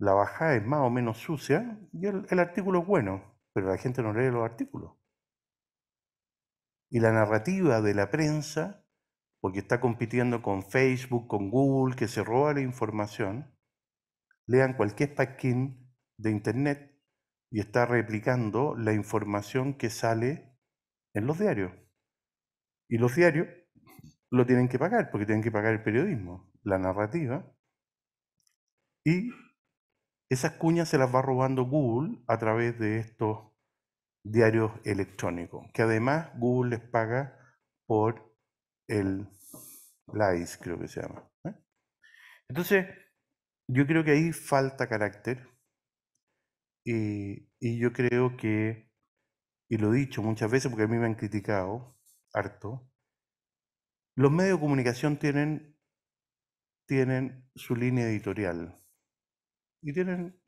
B: la bajada es más o menos sucia y el, artículo es bueno, pero la gente no lee los artículos. Y la narrativa de la prensa, porque está compitiendo con Facebook, con Google, que se roba la información, lean cualquier packing de Internet y está replicando la información que sale en los diarios. Y los diarios lo tienen que pagar, porque tienen que pagar el periodismo, la narrativa. Y esas cuñas se las va robando Google a través de estos diarios electrónicos, que además Google les paga por el LICE, creo que se llama. ¿eh? Entonces, yo creo que ahí falta carácter y, y yo creo que, y lo he dicho muchas veces porque a mí me han criticado, harto, los medios de comunicación tienen, tienen su línea editorial y tienen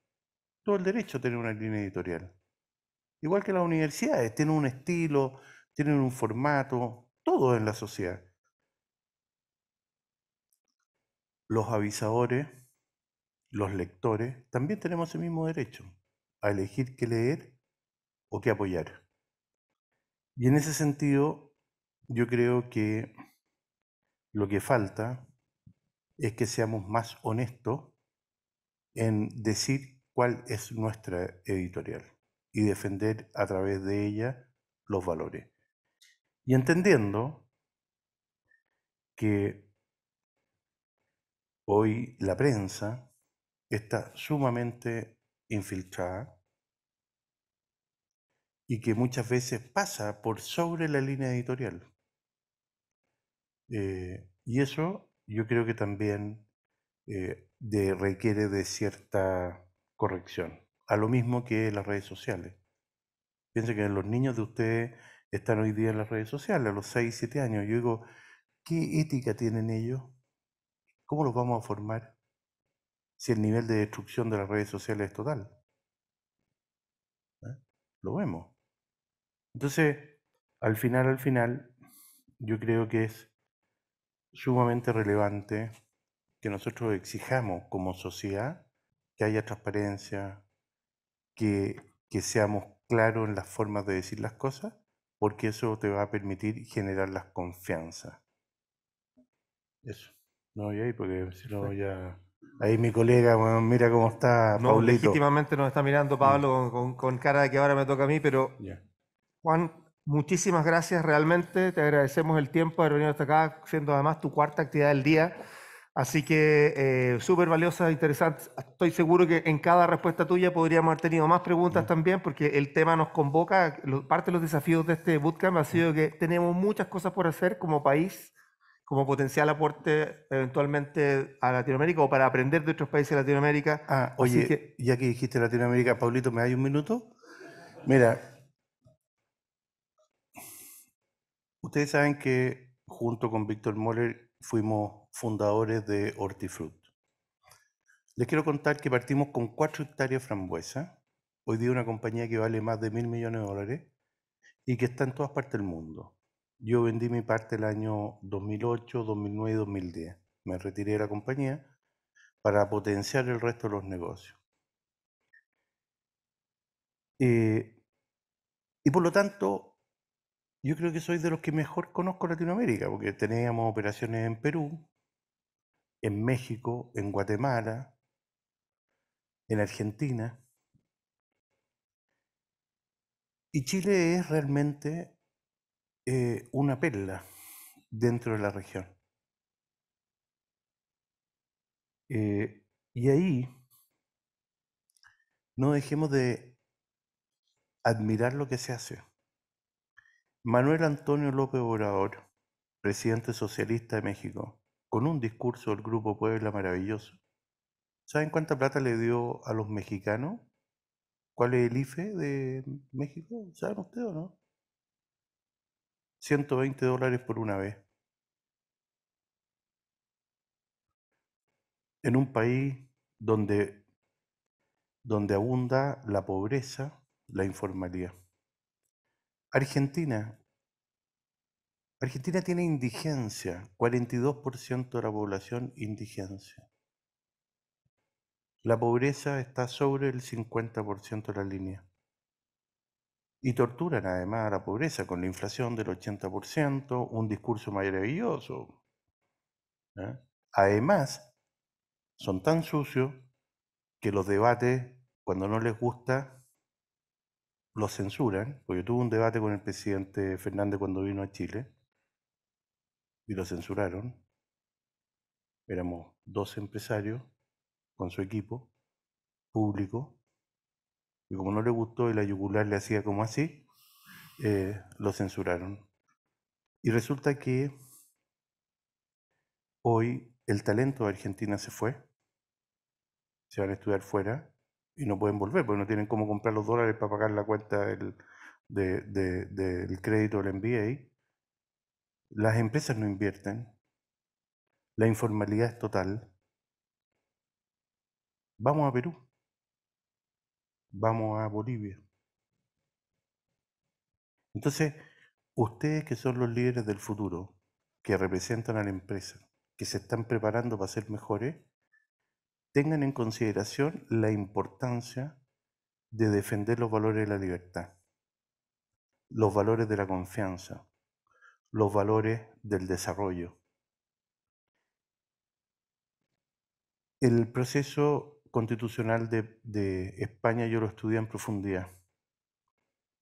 B: todo el derecho a tener una línea editorial. Igual que las universidades, tienen un estilo, tienen un formato, todo en la sociedad. Los avisadores, los lectores, también tenemos el mismo derecho a elegir qué leer o qué apoyar. Y en ese sentido, yo creo que lo que falta es que seamos más honestos en decir cuál es nuestra editorial y defender a través de ella los valores. Y entendiendo que hoy la prensa está sumamente infiltrada y que muchas veces pasa por sobre la línea editorial eh, y eso yo creo que también eh, de, requiere de cierta corrección, a lo mismo que las redes sociales. Piensen que los niños de ustedes están hoy día en las redes sociales, a los 6, 7 años. Yo digo, ¿qué ética tienen ellos? ¿Cómo los vamos a formar si el nivel de destrucción de las redes sociales es total? ¿Eh? Lo vemos. Entonces, al final, al final, yo creo que es sumamente relevante que nosotros exijamos como sociedad que haya transparencia, que, seamos claros en las formas de decir las cosas, porque eso te va a permitir generar las confianza. Eso. No ahí porque si ya... Ahí mi colega, mira cómo está no, Paulito. Legítimamente nos está mirando mm.
A: Pablo con, cara de que ahora me toca a mí, pero Juan, Muchísimas gracias realmente, te agradecemos el tiempo de haber hasta acá, siendo además tu cuarta actividad del día. Así que eh, súper valiosa, interesante. Estoy seguro que en cada respuesta tuya podríamos haber tenido más preguntas también, porque el tema nos convoca. parte de los desafíos de este bootcamp ha sido que tenemos muchas cosas por hacer como país, como potencial aporte eventualmente a Latinoamérica o para aprender de otros países de Latinoamérica. Ah, oye,
B: ya que dijiste Latinoamérica, Paulito, ¿me hay un minuto? Mira, Ustedes saben que junto con Víctor Moller fuimos fundadores de Hortifruit. Les quiero contar que partimos con cuatro hectáreas frambuesa, hoy día una compañía que vale más de mil millones de dólares y que está en todas partes del mundo. Yo vendí mi parte el año 2008, 2009 y 2010. Me retiré de la compañía para potenciar el resto de los negocios. Eh, y por lo tanto, yo creo que soy de los que mejor conozco Latinoamérica, porque teníamos operaciones en Perú, en México, en Guatemala, en Argentina. Y Chile es realmente eh, una perla dentro de la región. Eh, y ahí no dejemos de admirar lo que se hace. Manuel Antonio López Obrador, presidente socialista de México, con un discurso del Grupo Puebla maravilloso. ¿Saben cuánta plata le dio a los mexicanos? ¿Cuál es el IFE de México? ¿Saben ustedes o no? 120 dólares por una vez. En un país donde, donde abunda la pobreza, la informalidad. Argentina, Argentina tiene indigencia, 42% de la población indigencia. La pobreza está sobre el 50% de la línea. Y torturan además a la pobreza con la inflación del 80%, un discurso maravilloso. ¿eh? Además, son tan sucios que los debates, cuando no les gusta, los censuran. Porque yo tuve un debate con el presidente Fernández cuando vino a Chile y lo censuraron. Éramos dos empresarios con su equipo público y como no le gustó y la yugular le hacía como así, eh, lo censuraron. Y resulta que hoy el talento de Argentina se fue, se van a estudiar fuera y no pueden volver porque no tienen cómo comprar los dólares para pagar la cuenta del, del crédito del MBA las empresas no invierten. La informalidad es total. Vamos a Perú. Vamos a Bolivia. Entonces, ustedes que son los líderes del futuro, que representan a la empresa, que se están preparando para ser mejores, tengan en consideración la importancia de defender los valores de la libertad, los valores de la confianza, los valores del desarrollo. El proceso constitucional de, España yo lo estudié en profundidad,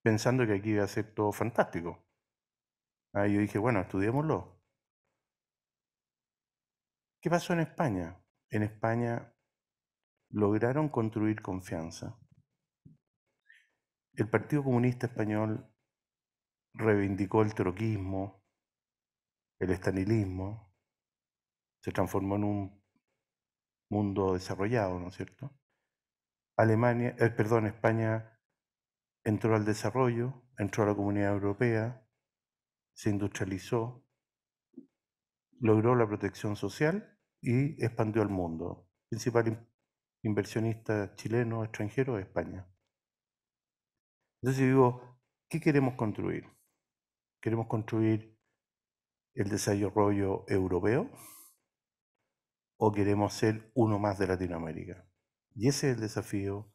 B: pensando que aquí iba a ser todo fantástico. Ahí yo dije, bueno, estudiémoslo. ¿Qué pasó en España? En España lograron construir confianza. El Partido Comunista Español reivindicó el troquismo, el estanilismo se transformó en un mundo desarrollado, ¿no es cierto? Alemania, eh, perdón, España entró al desarrollo, entró a la comunidad europea, se industrializó, logró la protección social y expandió al mundo. principal inversionista chileno, extranjero, es España. Entonces digo, ¿qué queremos construir? Queremos construir el desarrollo europeo o queremos ser uno más de Latinoamérica. Y ese es el desafío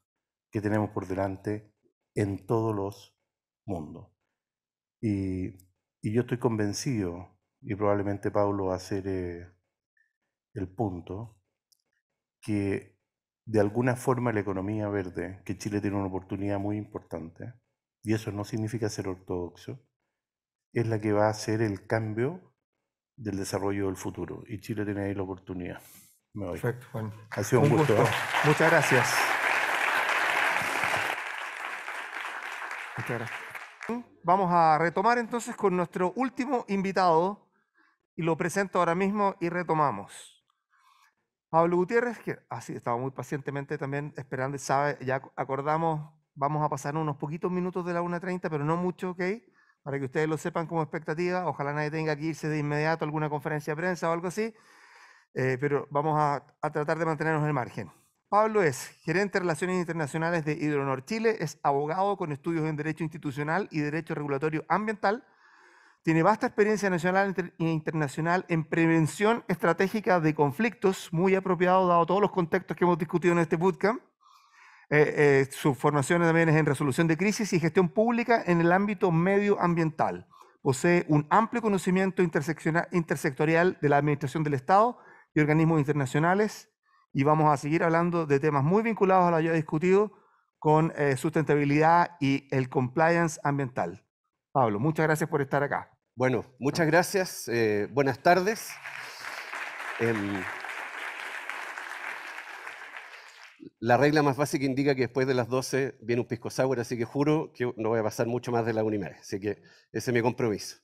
B: que tenemos por delante en todos los mundos. Y, yo estoy convencido, y probablemente Pablo va a hacer eh, el punto, que de alguna forma la economía verde, que Chile tiene una oportunidad muy importante, y eso no significa ser ortodoxo, es la que va a hacer el cambio del desarrollo del futuro. Y Chile tiene ahí la oportunidad.
A: Perfecto, bueno. Ha sido un, gusto. Muchas gracias. Muchas gracias. Vamos a retomar entonces con nuestro último invitado y lo presento ahora mismo y retomamos. Pablo Gutiérrez, que así ah, estaba muy pacientemente también esperando, sabe, ya acordamos, vamos a pasar unos poquitos minutos de la 1.30, pero no mucho, ¿ok? para que ustedes lo sepan como expectativa. Ojalá nadie tenga que irse de inmediato a alguna conferencia de prensa o algo así, eh, pero vamos a, tratar de mantenernos en el margen. Pablo es gerente de Relaciones Internacionales de Hidronor Chile, es abogado con estudios en Derecho Institucional y Derecho Regulatorio Ambiental. Tiene vasta experiencia nacional e internacional en prevención estratégica de conflictos, muy apropiado dado todos los contextos que hemos discutido en este bootcamp. Eh, eh, su formación también es en resolución de crisis y gestión pública en el ámbito medioambiental. Posee un amplio conocimiento intersectorial de la administración del Estado y organismos internacionales. Y vamos a seguir hablando de temas muy vinculados a lo ya discutido con eh, sustentabilidad y el compliance ambiental. Pablo, muchas gracias por estar acá. Bueno,
D: muchas gracias. buenas tardes. Em, La regla más básica indica que después de las 12 viene un pisco sour, así que juro que no voy a pasar mucho más de la una Así que ese es mi compromiso.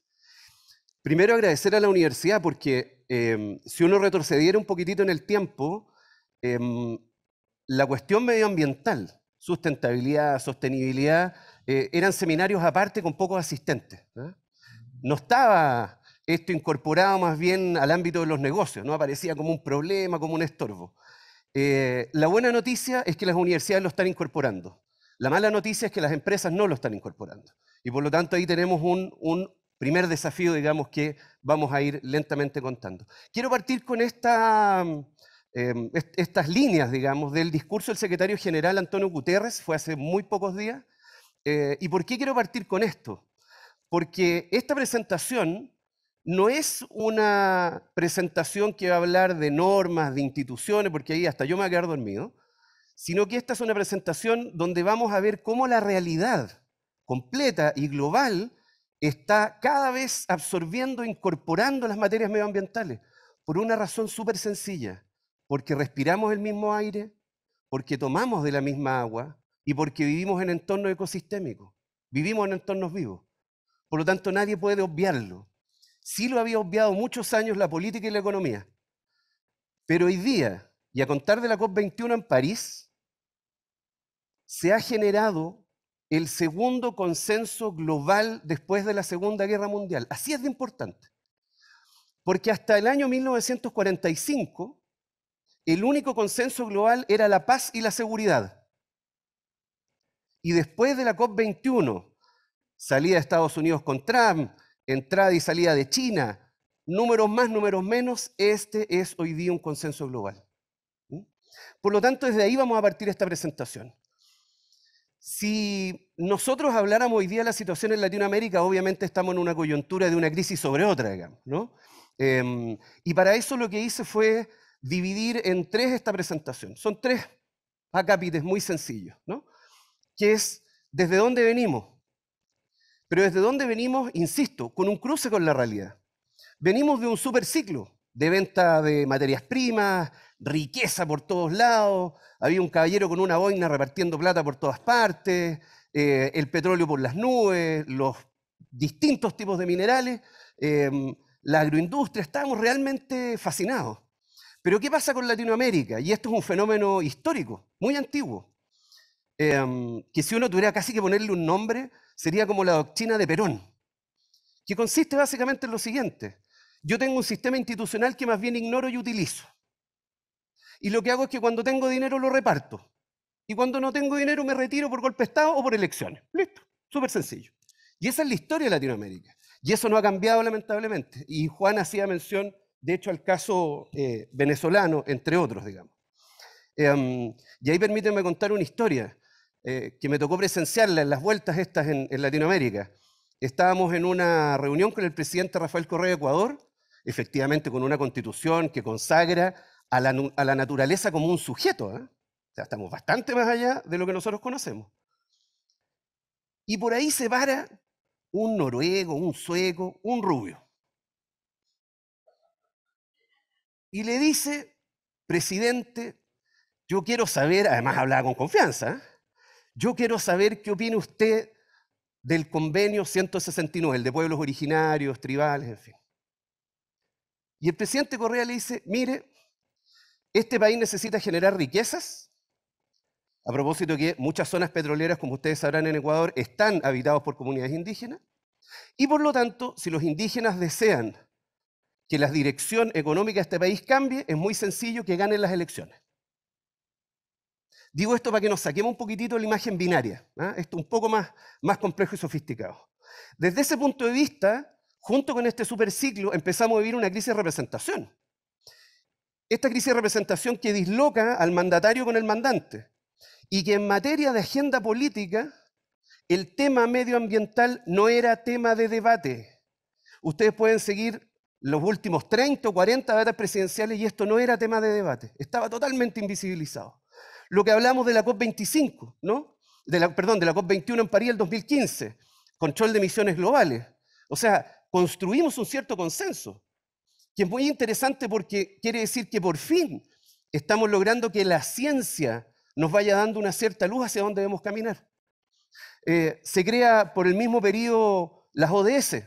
D: Primero agradecer a la universidad porque em, si uno retrocediera un poquitito en el tiempo, em, la cuestión medioambiental, sustentabilidad, sostenibilidad, eh, eran seminarios aparte con pocos asistentes. ¿eh? No estaba esto incorporado más bien al ámbito de los negocios, no aparecía como un problema, como un estorbo. Eh, la buena noticia es que las universidades lo están incorporando. La mala noticia es que las empresas no lo están incorporando. Y por lo tanto ahí tenemos un, primer desafío, digamos, que vamos a ir lentamente contando. Quiero partir con em, estas líneas, digamos, del discurso del secretario general Antonio Guterres, fue hace muy pocos días. Eh, ¿Y por qué quiero partir con esto? Porque esta presentación no es una presentación que va a hablar de normas, de instituciones, porque ahí hasta yo me voy a quedar dormido, sino que esta es una presentación donde vamos a ver cómo la realidad completa y global está cada vez absorbiendo, incorporando las materias medioambientales, por una razón súper sencilla, porque respiramos el mismo aire, porque tomamos de la misma agua y porque vivimos en entornos ecosistémicos, vivimos en entornos vivos. Por lo tanto, nadie puede obviarlo sí lo había obviado muchos años la política y la economía. Pero hoy día, y a contar de la COP21 en París, se ha generado el segundo consenso global después de la Segunda Guerra Mundial. Así es de importante. Porque hasta el año 1945, el único consenso global era la paz y la seguridad. Y después de la COP21, salida de Estados Unidos con Trump, entrada y salida de China, números más, números menos, este es hoy día un consenso global. Por lo tanto, desde ahí vamos a partir esta presentación. Si nosotros habláramos hoy día de la situación en Latinoamérica, obviamente estamos en una coyuntura de una crisis sobre otra, digamos, ¿no? Em, y para eso lo que hice fue dividir en tres esta presentación. Son tres acápites muy sencillos, ¿no? Que es desde dónde venimos, pero desde dónde venimos, insisto, con un cruce con la realidad. Venimos de un super ciclo de venta de materias primas, riqueza por todos lados, había un caballero con una boina repartiendo plata por todas partes, eh, el petróleo por las nubes, los distintos tipos de minerales, em, la agroindustria, estábamos realmente fascinados. Pero ¿qué pasa con Latinoamérica? Y esto es un fenómeno histórico, muy antiguo. Em, que si uno tuviera casi que ponerle un nombre, sería como la doctrina de Perón, que consiste básicamente en lo siguiente. Yo tengo un sistema institucional que más bien ignoro y utilizo. Y lo que hago es que cuando tengo dinero lo reparto. Y cuando no tengo dinero me retiro por golpe de Estado o por elecciones. Listo, súper sencillo. Y esa es la historia de Latinoamérica. Y eso no ha cambiado lamentablemente. Y Juan hacía mención, de hecho, al caso eh, venezolano, entre otros, digamos. Em, y ahí permítanme contar una historia. Eh, que me tocó presenciarla en las vueltas estas en, Latinoamérica. Estábamos en una reunión con el presidente Rafael Correa de Ecuador, efectivamente con una constitución que consagra a la, naturaleza como un sujeto. ¿eh? O sea, estamos bastante más allá de lo que nosotros conocemos. Y por ahí se para un noruego, un sueco, un rubio. Y le dice, presidente, yo quiero saber, además hablaba con confianza, ¿eh? Yo quiero saber qué opina usted del convenio 169, el de pueblos originarios, tribales, en fin. Y el presidente Correa le dice, mire, este país necesita generar riquezas. A propósito que muchas zonas petroleras, como ustedes sabrán en Ecuador, están habitadas por comunidades indígenas. Y por lo tanto, si los indígenas desean que la dirección económica de este país cambie, es muy sencillo que ganen las elecciones. Digo esto para que nos saquemos un poquitito la imagen binaria. Esto ¿ah? Esto un poco más, más complejo y sofisticado. Desde ese punto de vista, junto con este superciclo, empezamos a vivir una crisis de representación. Esta crisis de representación que disloca al mandatario con el mandante y que en materia de agenda política, el tema medioambiental no era tema de debate. Ustedes pueden seguir los últimos 30 o 40 datas presidenciales y esto no era tema de debate. Estaba totalmente invisibilizado lo que hablamos de la COP25, ¿no? De la, perdón, de la COP21 en París el 2015, control de emisiones globales. O sea, construimos un cierto consenso, que es muy interesante porque quiere decir que por fin estamos logrando que la ciencia nos vaya dando una cierta luz hacia dónde debemos caminar. Eh, se crea por el mismo periodo las ODS,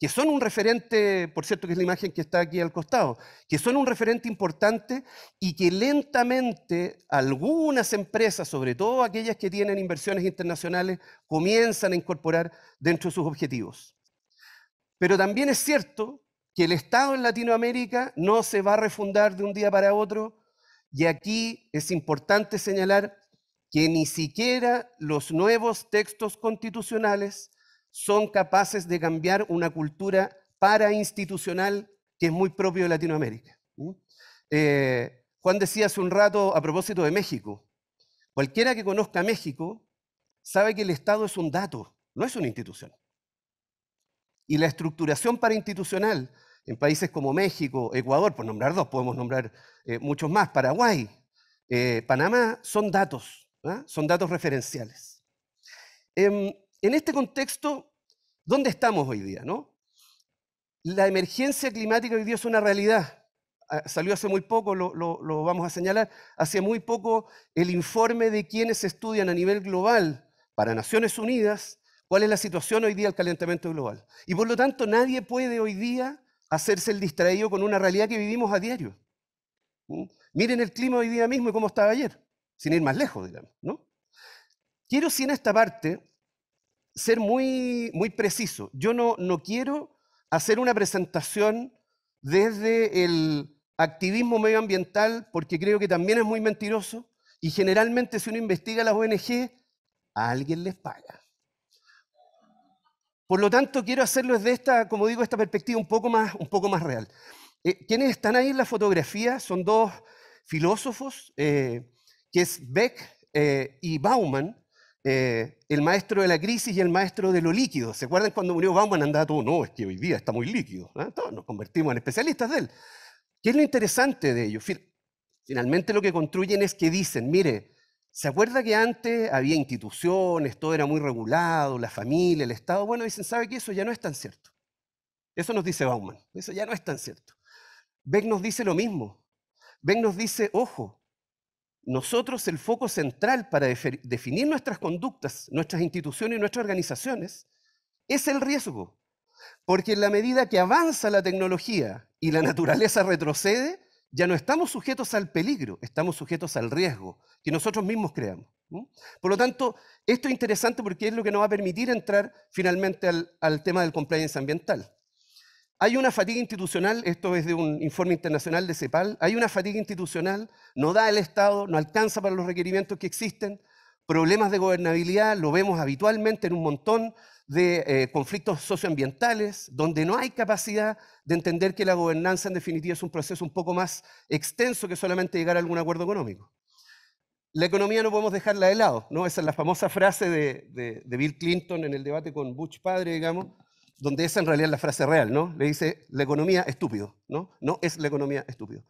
D: que son un referente, por cierto, que es la imagen que está aquí al costado, que son un referente importante y que lentamente algunas empresas, sobre todo aquellas que tienen inversiones internacionales, comienzan a incorporar dentro de sus objetivos. Pero también es cierto que el Estado en Latinoamérica no se va a refundar de un día para otro y aquí es importante señalar que ni siquiera los nuevos textos constitucionales son capaces de cambiar una cultura para-institucional que es muy propio de Latinoamérica. Eh, Juan decía hace un rato a propósito de México, cualquiera que conozca México sabe que el Estado es un dato, no es una institución. Y la estructuración para-institucional en países como México, Ecuador, por nombrar dos, podemos nombrar eh, muchos más, Paraguay, eh, Panamá, son datos, ¿ah? son datos referenciales. Em, en este contexto, ¿Dónde estamos hoy día? No? La emergencia climática hoy día es una realidad. Ah, salió hace muy poco, lo, vamos a señalar, hace muy poco el informe de quienes estudian a nivel global para Naciones Unidas cuál es la situación hoy día del calentamiento global. Y por lo tanto nadie puede hoy día hacerse el distraído con una realidad que vivimos a diario. Miren el clima hoy día mismo y cómo estaba ayer, sin ir más lejos, digamos. ¿no? Quiero, si en esta parte, ser muy, muy preciso. Yo no, no quiero hacer una presentación desde el activismo medioambiental, porque creo que también es muy mentiroso, y generalmente si uno investiga las ONG, a alguien les paga. Por lo tanto, quiero hacerlo desde esta, como digo, esta perspectiva un poco más, un poco más real. Eh, quienes están ahí en la fotografía son dos filósofos, eh, que es Beck eh, y Bauman, eh, el maestro de la crisis y el maestro de lo líquido. ¿Se acuerdan cuando murió Bauman andaba todo, no, es que hoy día está muy líquido? ¿eh? nos convertimos en especialistas de él. ¿Qué es lo interesante de ellos Finalmente lo que construyen es que dicen, mire, ¿se acuerda que antes había instituciones, todo era muy regulado, la familia, el Estado? Bueno, dicen, ¿sabe que eso ya no es tan cierto? Eso nos dice Bauman, eso ya no es tan cierto. Beck nos dice lo mismo. Beck nos dice, ojo, nosotros el foco central para definir nuestras conductas, nuestras instituciones y nuestras organizaciones es el riesgo. Porque en la medida que avanza la tecnología y la naturaleza retrocede, ya no estamos sujetos al peligro, estamos sujetos al riesgo que nosotros mismos creamos. Por lo tanto, esto es interesante porque es lo que nos va a permitir entrar finalmente al, al tema del compliance ambiental. Hay una fatiga institucional, esto es de un informe internacional de CEPAL, hay una fatiga institucional, no da el Estado, no alcanza para los requerimientos que existen, problemas de gobernabilidad, lo vemos habitualmente en un montón de eh, conflictos socioambientales, donde no hay capacidad de entender que la gobernanza en definitiva es un proceso un poco más extenso que solamente llegar a algún acuerdo económico. La economía no podemos dejarla de lado, ¿no? Esa es la famosa frase de, de Bill Clinton en el debate con Bush padre, digamos, donde esa en realidad es la frase real, ¿no? Le dice la economía estúpido, ¿no? No es la economía estúpido.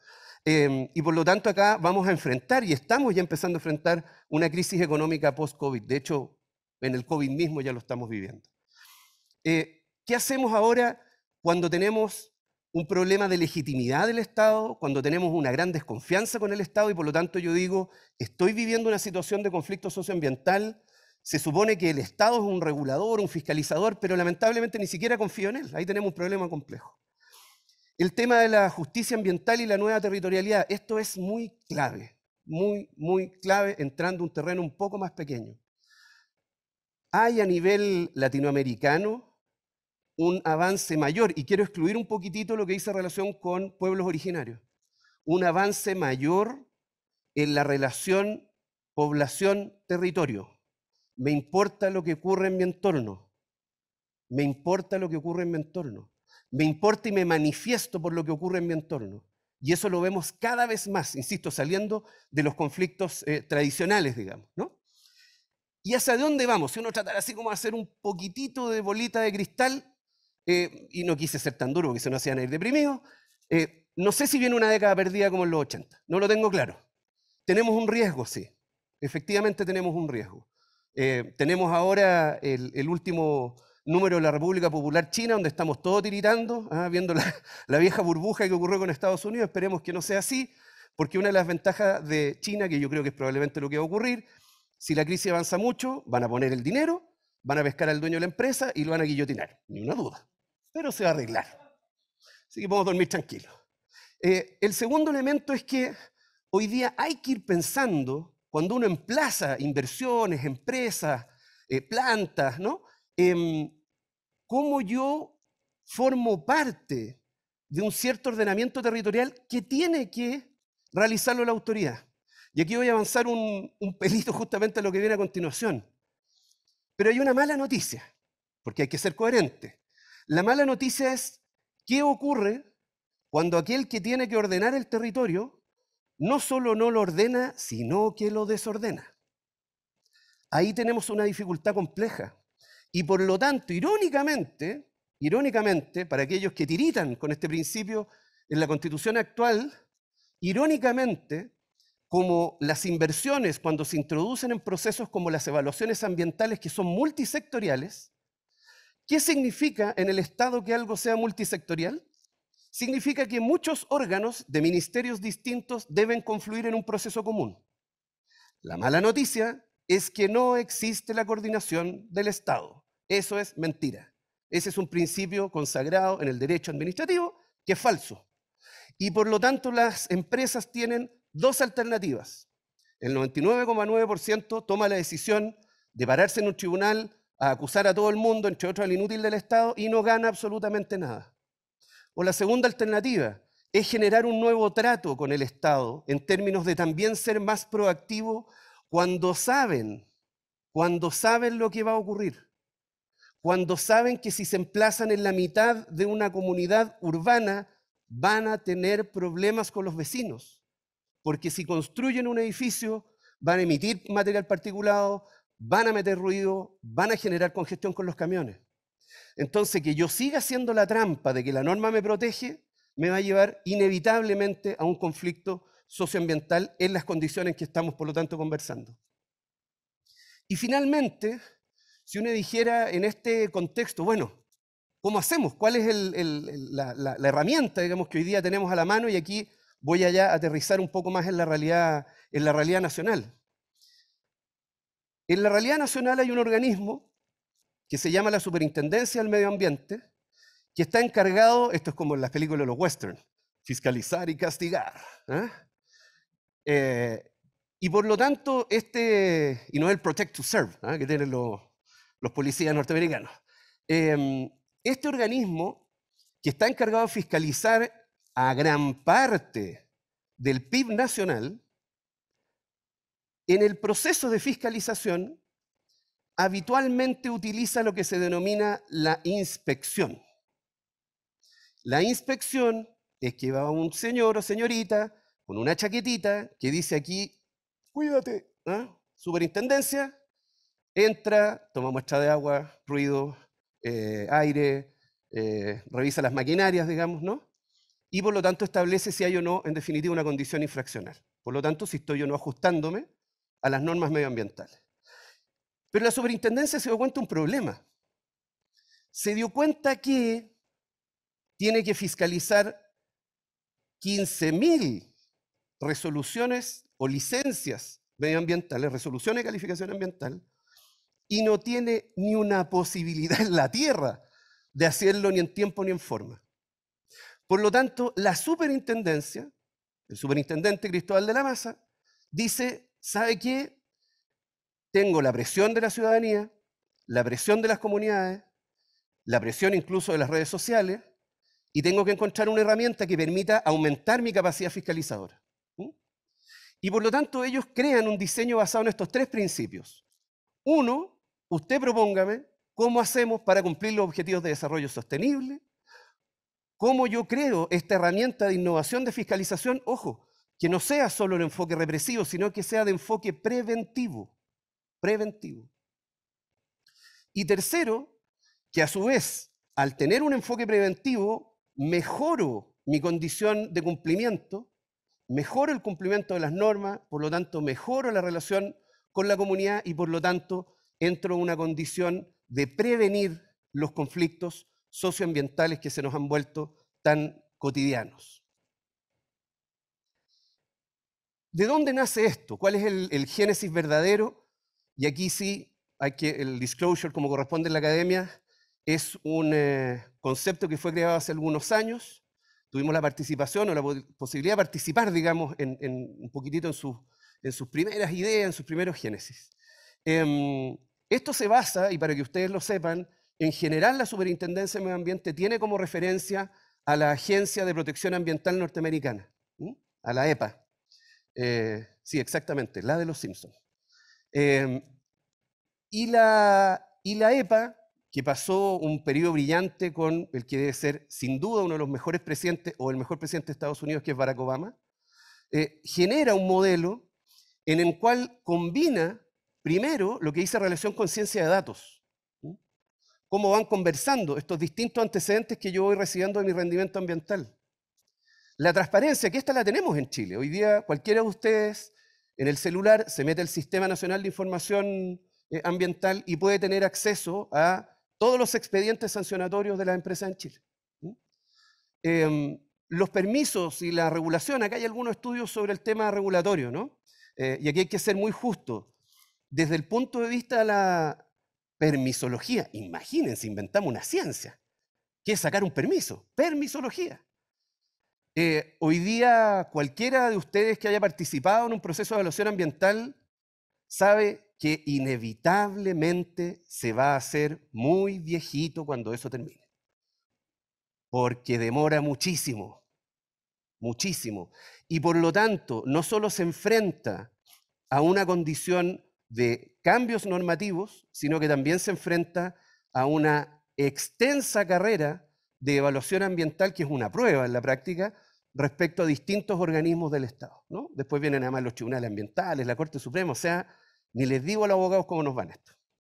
D: Em, y por lo tanto acá vamos a enfrentar y estamos ya empezando a enfrentar una crisis económica post-COVID. De hecho, en el COVID mismo ya lo estamos viviendo. Eh, ¿Qué hacemos ahora cuando tenemos un problema de legitimidad del Estado, cuando tenemos una gran desconfianza con el Estado y por lo tanto yo digo, estoy viviendo una situación de conflicto socioambiental se supone que el Estado es un regulador, un fiscalizador, pero lamentablemente ni siquiera confío en él. Ahí tenemos un problema complejo. El tema de la justicia ambiental y la nueva territorialidad, esto es muy clave, muy, muy clave entrando un terreno un poco más pequeño. Hay a nivel latinoamericano un avance mayor, y quiero excluir un poquitito lo que dice relación con pueblos originarios, un avance mayor en la relación población-territorio. Me importa lo que ocurre en mi entorno. Me importa lo que ocurre en mi entorno. Me importa y me manifiesto por lo que ocurre en mi entorno. Y eso lo vemos cada vez más, insisto, saliendo de los conflictos eh, tradicionales, digamos, ¿Y hacia dónde vamos? Si uno tratara así como hacer un poquitito de bolita de cristal, eh, y no quise ser tan duro porque se nos hacían ir deprimido, eh, no sé si viene una década perdida como en los 80, no lo tengo claro. Tenemos un riesgo, sí. Efectivamente tenemos un riesgo. Eh, tenemos ahora el, último número de la República Popular China, donde estamos todos tiritando, ah, viendo (laughs) la, vieja burbuja que ocurrió con Estados Unidos. Esperemos que no sea así, porque una de las ventajas de China, que yo creo que es probablemente lo que va a ocurrir, si la crisis avanza mucho, van a poner el dinero, van a pescar al dueño de la empresa y lo van a guillotinar, ni una duda. Pero se va a arreglar. Así que podemos dormir tranquilos. Eh, el segundo elemento es que hoy día hay que ir pensando cuando uno emplaza inversiones, empresas, eh, plantas, ¿no? Em, ¿Cómo yo formo parte de un cierto ordenamiento territorial que tiene que realizarlo la autoridad? Y aquí voy a avanzar un, un pelito justamente a lo que viene a continuación. Pero hay una mala noticia, porque hay que ser coherente. La mala noticia es qué ocurre cuando aquel que tiene que ordenar el territorio no solo no lo ordena, sino que lo desordena. Ahí tenemos una dificultad compleja. Y por lo tanto, irónicamente, irónicamente, para aquellos que tiritan con este principio en la constitución actual, irónicamente, como las inversiones cuando se introducen en procesos como las evaluaciones ambientales que son multisectoriales, ¿qué significa en el Estado que algo sea multisectorial? significa que muchos órganos de ministerios distintos deben confluir en un proceso común. La mala noticia es que no existe la coordinación del Estado. Eso es mentira. Ese es un principio consagrado en el derecho administrativo que es falso. Y por lo tanto las empresas tienen dos alternativas. El 99,9% toma la decisión de pararse en un tribunal a acusar a todo el mundo, entre otros al inútil del Estado, y no gana absolutamente nada. O la segunda alternativa es generar un nuevo trato con el Estado en términos de también ser más proactivo cuando saben, cuando saben lo que va a ocurrir, cuando saben que si se emplazan en la mitad de una comunidad urbana van a tener problemas con los vecinos, porque si construyen un edificio van a emitir material particulado, van a meter ruido, van a generar congestión con los camiones. Entonces, que yo siga haciendo la trampa de que la norma me protege, me va a llevar inevitablemente a un conflicto socioambiental en las condiciones que estamos, por lo tanto, conversando. Y finalmente, si uno dijera en este contexto, bueno, ¿cómo hacemos? ¿Cuál es la, herramienta, digamos, que hoy día tenemos a la mano? Y aquí voy a aterrizar un poco más en la realidad, en la realidad nacional. En la realidad nacional hay un organismo que se llama la Superintendencia del Medio Ambiente, que está encargado, esto es como en las películas de los western, fiscalizar y castigar. ¿eh? Eh, y por lo tanto, este, y no el Protect to Serve ¿eh? que tienen los policías norteamericanos, em, este organismo que está encargado de fiscalizar a gran parte del PIB nacional, en el proceso de fiscalización habitualmente utiliza lo que se denomina la inspección. La inspección es que va un señor o señorita con una chaquetita que dice aquí, cuídate, ¿ah? superintendencia, entra, toma muestra de agua, ruido, eh, aire, eh, revisa las maquinarias, digamos, ¿no? Y por lo tanto establece si hay o no, en definitiva, una condición infraccional. Por lo tanto, si estoy o no ajustándome a las normas medioambientales. Pero la superintendencia se dio cuenta de un problema. Se dio cuenta que tiene que fiscalizar 15.000 resoluciones o licencias medioambientales, resoluciones de calificación ambiental, y no tiene ni una posibilidad en la tierra de hacerlo ni en tiempo ni en forma. Por lo tanto, la superintendencia, el superintendente Cristóbal de la Maza, dice, ¿sabe qué? tengo la presión de la ciudadanía, la presión de las comunidades, la presión incluso de las redes sociales, y tengo que encontrar una herramienta que permita aumentar mi capacidad fiscalizadora. Y por lo tanto ellos crean un diseño basado en estos tres principios. Uno, usted propóngame cómo hacemos para cumplir los objetivos de desarrollo sostenible, cómo yo creo esta herramienta de innovación de fiscalización, ojo, que no sea solo el enfoque represivo, sino que sea de enfoque preventivo preventivo. Y tercero, que a su vez, al tener un enfoque preventivo, mejoro mi condición de cumplimiento, mejoro el cumplimiento de las normas, por lo tanto, mejoro la relación con la comunidad y por lo tanto, entro en una condición de prevenir los conflictos socioambientales que se nos han vuelto tan cotidianos. ¿De dónde nace esto? ¿Cuál es el génesis verdadero y aquí sí hay que, el disclosure, como corresponde en la academia, es un eh, concepto que fue creado hace algunos años. Tuvimos la participación o la posibilidad de participar, digamos, en, un poquitito en, sus primeras ideas, en sus primeros génesis. Em, esto se basa, y para que ustedes lo sepan, en general la Superintendencia de Medio Ambiente tiene como referencia a la Agencia de Protección Ambiental Norteamericana, a la EPA. Eh, sí, exactamente, la de los Simpsons. Em, y, la, EPA, e que pasó un periodo brillante con el que debe ser sin duda uno de los mejores presidentes o el mejor presidente de Estados Unidos, que es Barack Obama, eh, genera un modelo en el cual combina primero lo que dice relación con ciencia de datos, cómo van conversando estos distintos antecedentes que yo voy recibiendo de mi rendimiento ambiental. La transparencia, que esta la tenemos en Chile. Hoy día cualquiera de ustedes en el celular se mete el Sistema Nacional de Información eh, Ambiental y puede tener acceso a todos los expedientes sancionatorios de las empresas en Chile. Em, los permisos y la regulación, acá hay algunos estudios sobre el tema regulatorio, ¿no? Eh, y aquí hay que ser muy justo. Desde el punto de vista de la permisología, imagínense, inventamos una ciencia, que es sacar un permiso, permisología. Eh, hoy día cualquiera de ustedes que haya participado en un proceso de evaluación ambiental sabe que inevitablemente se va a hacer muy viejito cuando eso termine. Porque demora muchísimo, muchísimo. Y por lo tanto, no solo se enfrenta a una condición de cambios normativos, sino que también se enfrenta a una extensa carrera de evaluación ambiental, que es una prueba en la práctica, respecto a distintos organismos del Estado. ¿no? Después vienen además los tribunales ambientales, la Corte Suprema, o sea, ni les digo a los abogados cómo nos van esto.